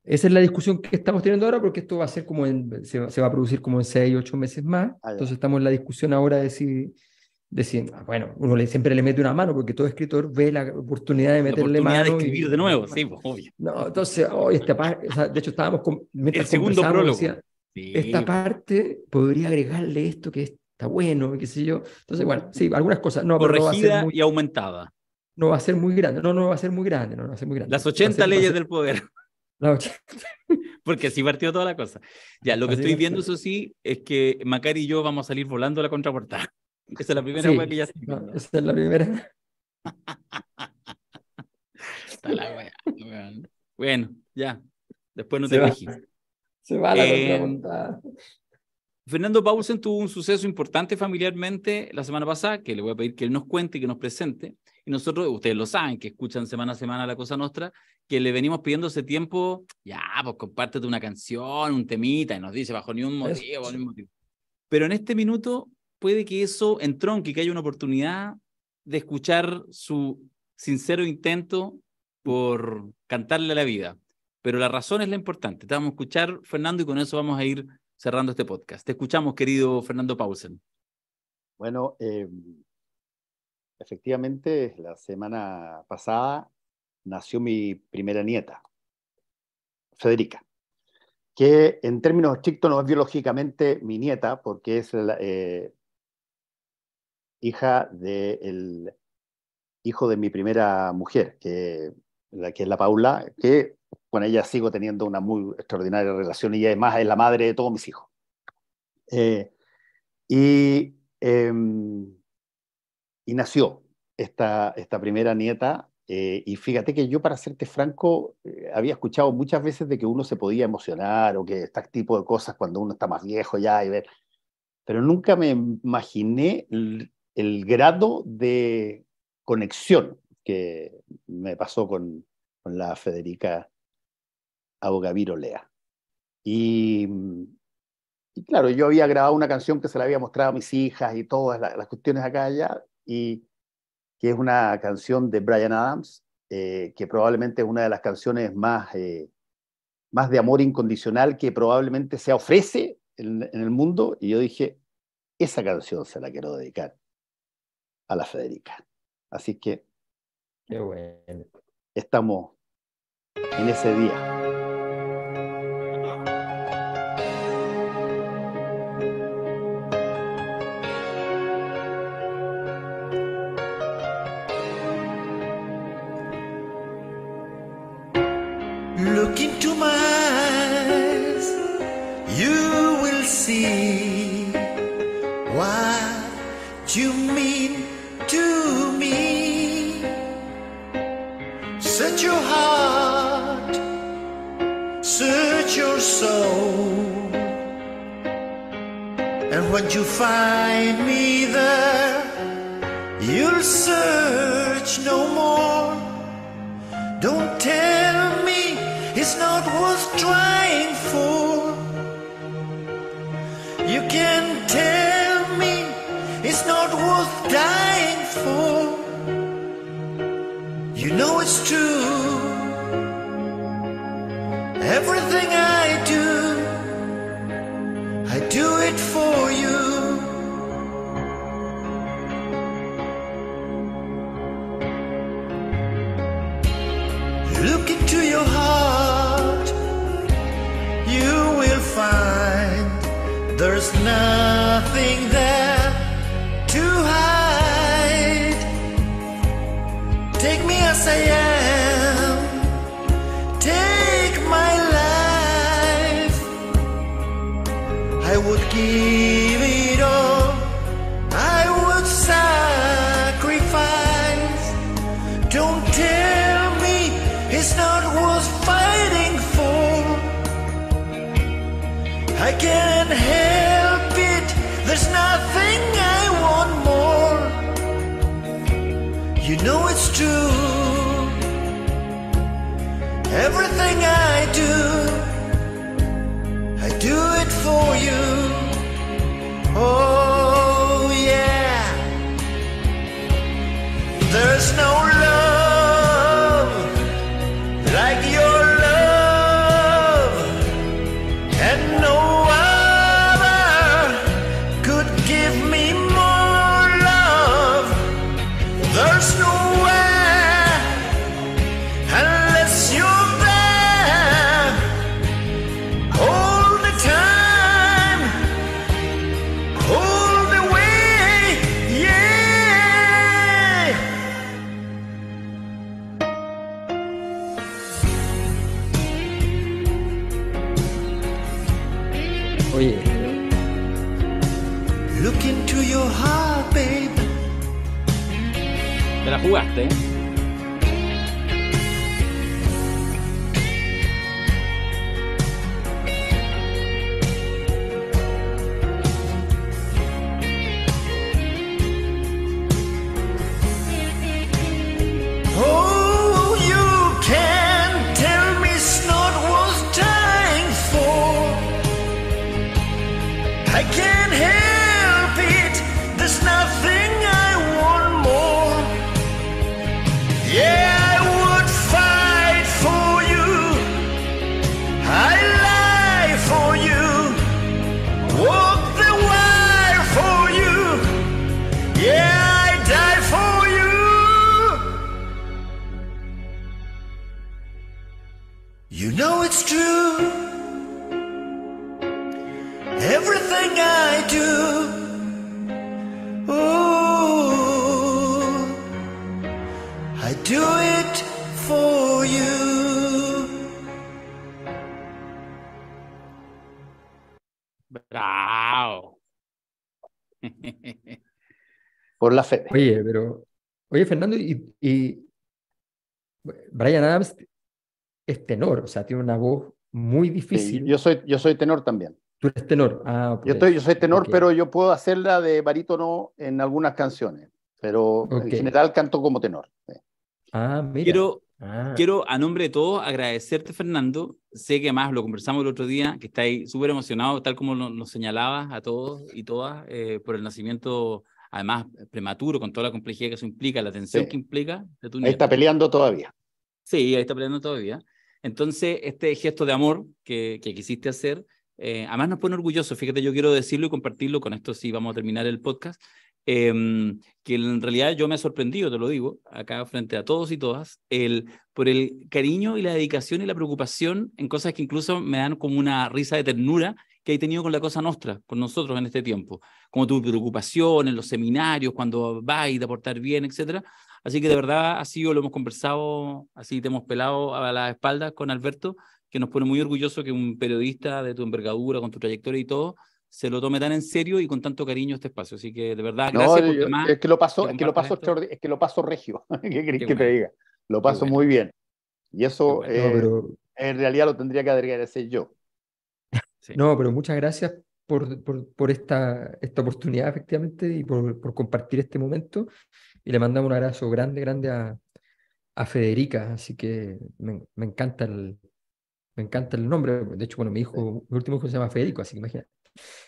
Esa es la discusión que estamos teniendo ahora porque esto va a ser como se, va a producir como en 6, 8 meses más. Ah, entonces estamos en la discusión ahora de si, de bueno, uno siempre le mete una mano porque todo escritor ve la oportunidad de meterle mano. de escribir de nuevo, sí, pues, obvio. No, entonces, hoy oh, de hecho estábamos con, El segundo prólogo. Esta parte podría agregarle esto que está bueno, qué sé yo. Entonces, bueno, sí, algunas cosas. No, Corregida va a ser muy, y aumentada. No va a ser muy grande, no, no va a ser muy grande, no, va a ser muy grande. Las 80 leyes del poder. Porque así partió toda la cosa. Ya, lo que estoy viendo, eso sí, es que Macari y yo vamos a salir volando a la contraportada. Esa es la primera sí, que ya Esa es la primera. Está la Bueno, ya. Después no te dejes Se va la eh, Fernando Paulsen tuvo un suceso importante familiarmente la semana pasada, que le voy a pedir que él nos cuente, y que nos presente. Y nosotros, ustedes lo saben, que escuchan semana a semana la cosa nuestra, que le venimos pidiendo ese tiempo, ya, pues compártete una canción, un temita, y nos dice bajo ni un motivo, motivo. Pero en este minuto puede que eso entronque, que haya una oportunidad de escuchar su sincero intento por cantarle a la vida. Pero la razón es la importante. Te vamos a escuchar, Fernando, y con eso vamos a ir cerrando este podcast. Te escuchamos, querido Fernando Pausen. Bueno, em, efectivamente, la semana pasada nació mi primera nieta, Federica, que en términos estrictos no es biológicamente mi nieta, porque es la, eh, hija del hijo de mi primera mujer, que, la, que es la Paula, que con ella sigo teniendo una muy extraordinaria relación y además es la madre de todos mis hijos. Eh, y, em, y nació esta, esta primera nieta eh, y fíjate que yo, para serte franco, eh, había escuchado muchas veces de que uno se podía emocionar o que este tipo de cosas cuando uno está más viejo ya y ver, pero nunca me imaginé el, grado de conexión que me pasó con, con la Federica Abogaviro Lea. Mm, y, claro, yo había grabado una canción que se la había mostrado a mis hijas y todas las, las cuestiones acá y allá, y que es una canción de Brian Adams, eh, que probablemente es una de las canciones más, eh, más de amor incondicional que probablemente se ofrece en, el mundo. Y yo dije, esa canción se la quiero dedicar a la Federica. Así que estamos en ese día. Look into your heart, you will find there's nothing there. You know it's true. Everything I do. Ooh, I do it for you. Bravo. Por la fe. Oye, pero. Oye, Fernando, y, y Brian Adams es tenor, o sea, tiene una voz muy difícil. yo, soy, yo soy tenor también. Tú eres tenor. Ah, yo, estoy, yo soy tenor, pero yo puedo hacerla de barítono en algunas canciones, pero en general canto como tenor. Ah, quiero, ah. quiero, a nombre de todos, agradecerte, Fernando. Sé que además lo conversamos el otro día, que estáis súper emocionado, tal como nos, señalabas a todos y todas, eh, por el nacimiento, además prematuro, con toda la complejidad que eso implica, la tensión que implica. ahí está peleando todavía. Sí, ahí está peleando todavía. Entonces, este gesto de amor que, quisiste hacer, eh, además nos pone orgullosos, fíjate, yo quiero decirlo y compartirlo, con esto sí vamos a terminar el podcast, em, que en realidad yo me he sorprendido, te lo digo, acá frente a todos y todas, por el cariño y la dedicación y la preocupación en cosas que incluso me dan como una risa de ternura que he tenido con la cosa nuestra, con nosotros en este tiempo, como tu preocupación en los seminarios, cuando vais a de aportar bien, etcétera, Así que de verdad, así lo hemos conversado, así te hemos pelado a la espalda con Alberto, que nos pone muy orgulloso que un periodista de tu envergadura, con tu trayectoria y todo, se lo tome tan en serio y con tanto cariño este espacio. Así que de verdad, gracias no, Es que lo paso, que lo paso, regio. ¿Qué que te diga? Lo paso muy bien. Y eso eh, pero... en realidad lo tendría que agradecer yo. No, pero muchas gracias por, por, por, esta, esta oportunidad, efectivamente, y por, por compartir este momento. Y le mandamos un abrazo grande, grande a, Federica, así que me, encanta el, me encanta el nombre. De hecho, bueno, mi hijo, último hijo se llama Federico, así que imagínate.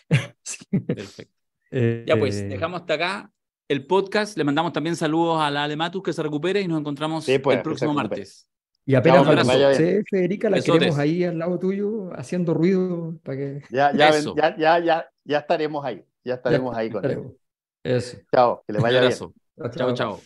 Perfecto. Eh, ya pues, dejamos hasta acá el podcast. Le mandamos también saludos a la Alematus que se recupere y nos encontramos pues, el próximo martes. Y apenas sí, Federica, la queremos ahí al lado tuyo, haciendo ruido para que. Ya, ya, ya, ya, ya, estaremos ahí. Ya estaremos ahí con él. Eso. Chao, que le vaya bien. Chao, chao.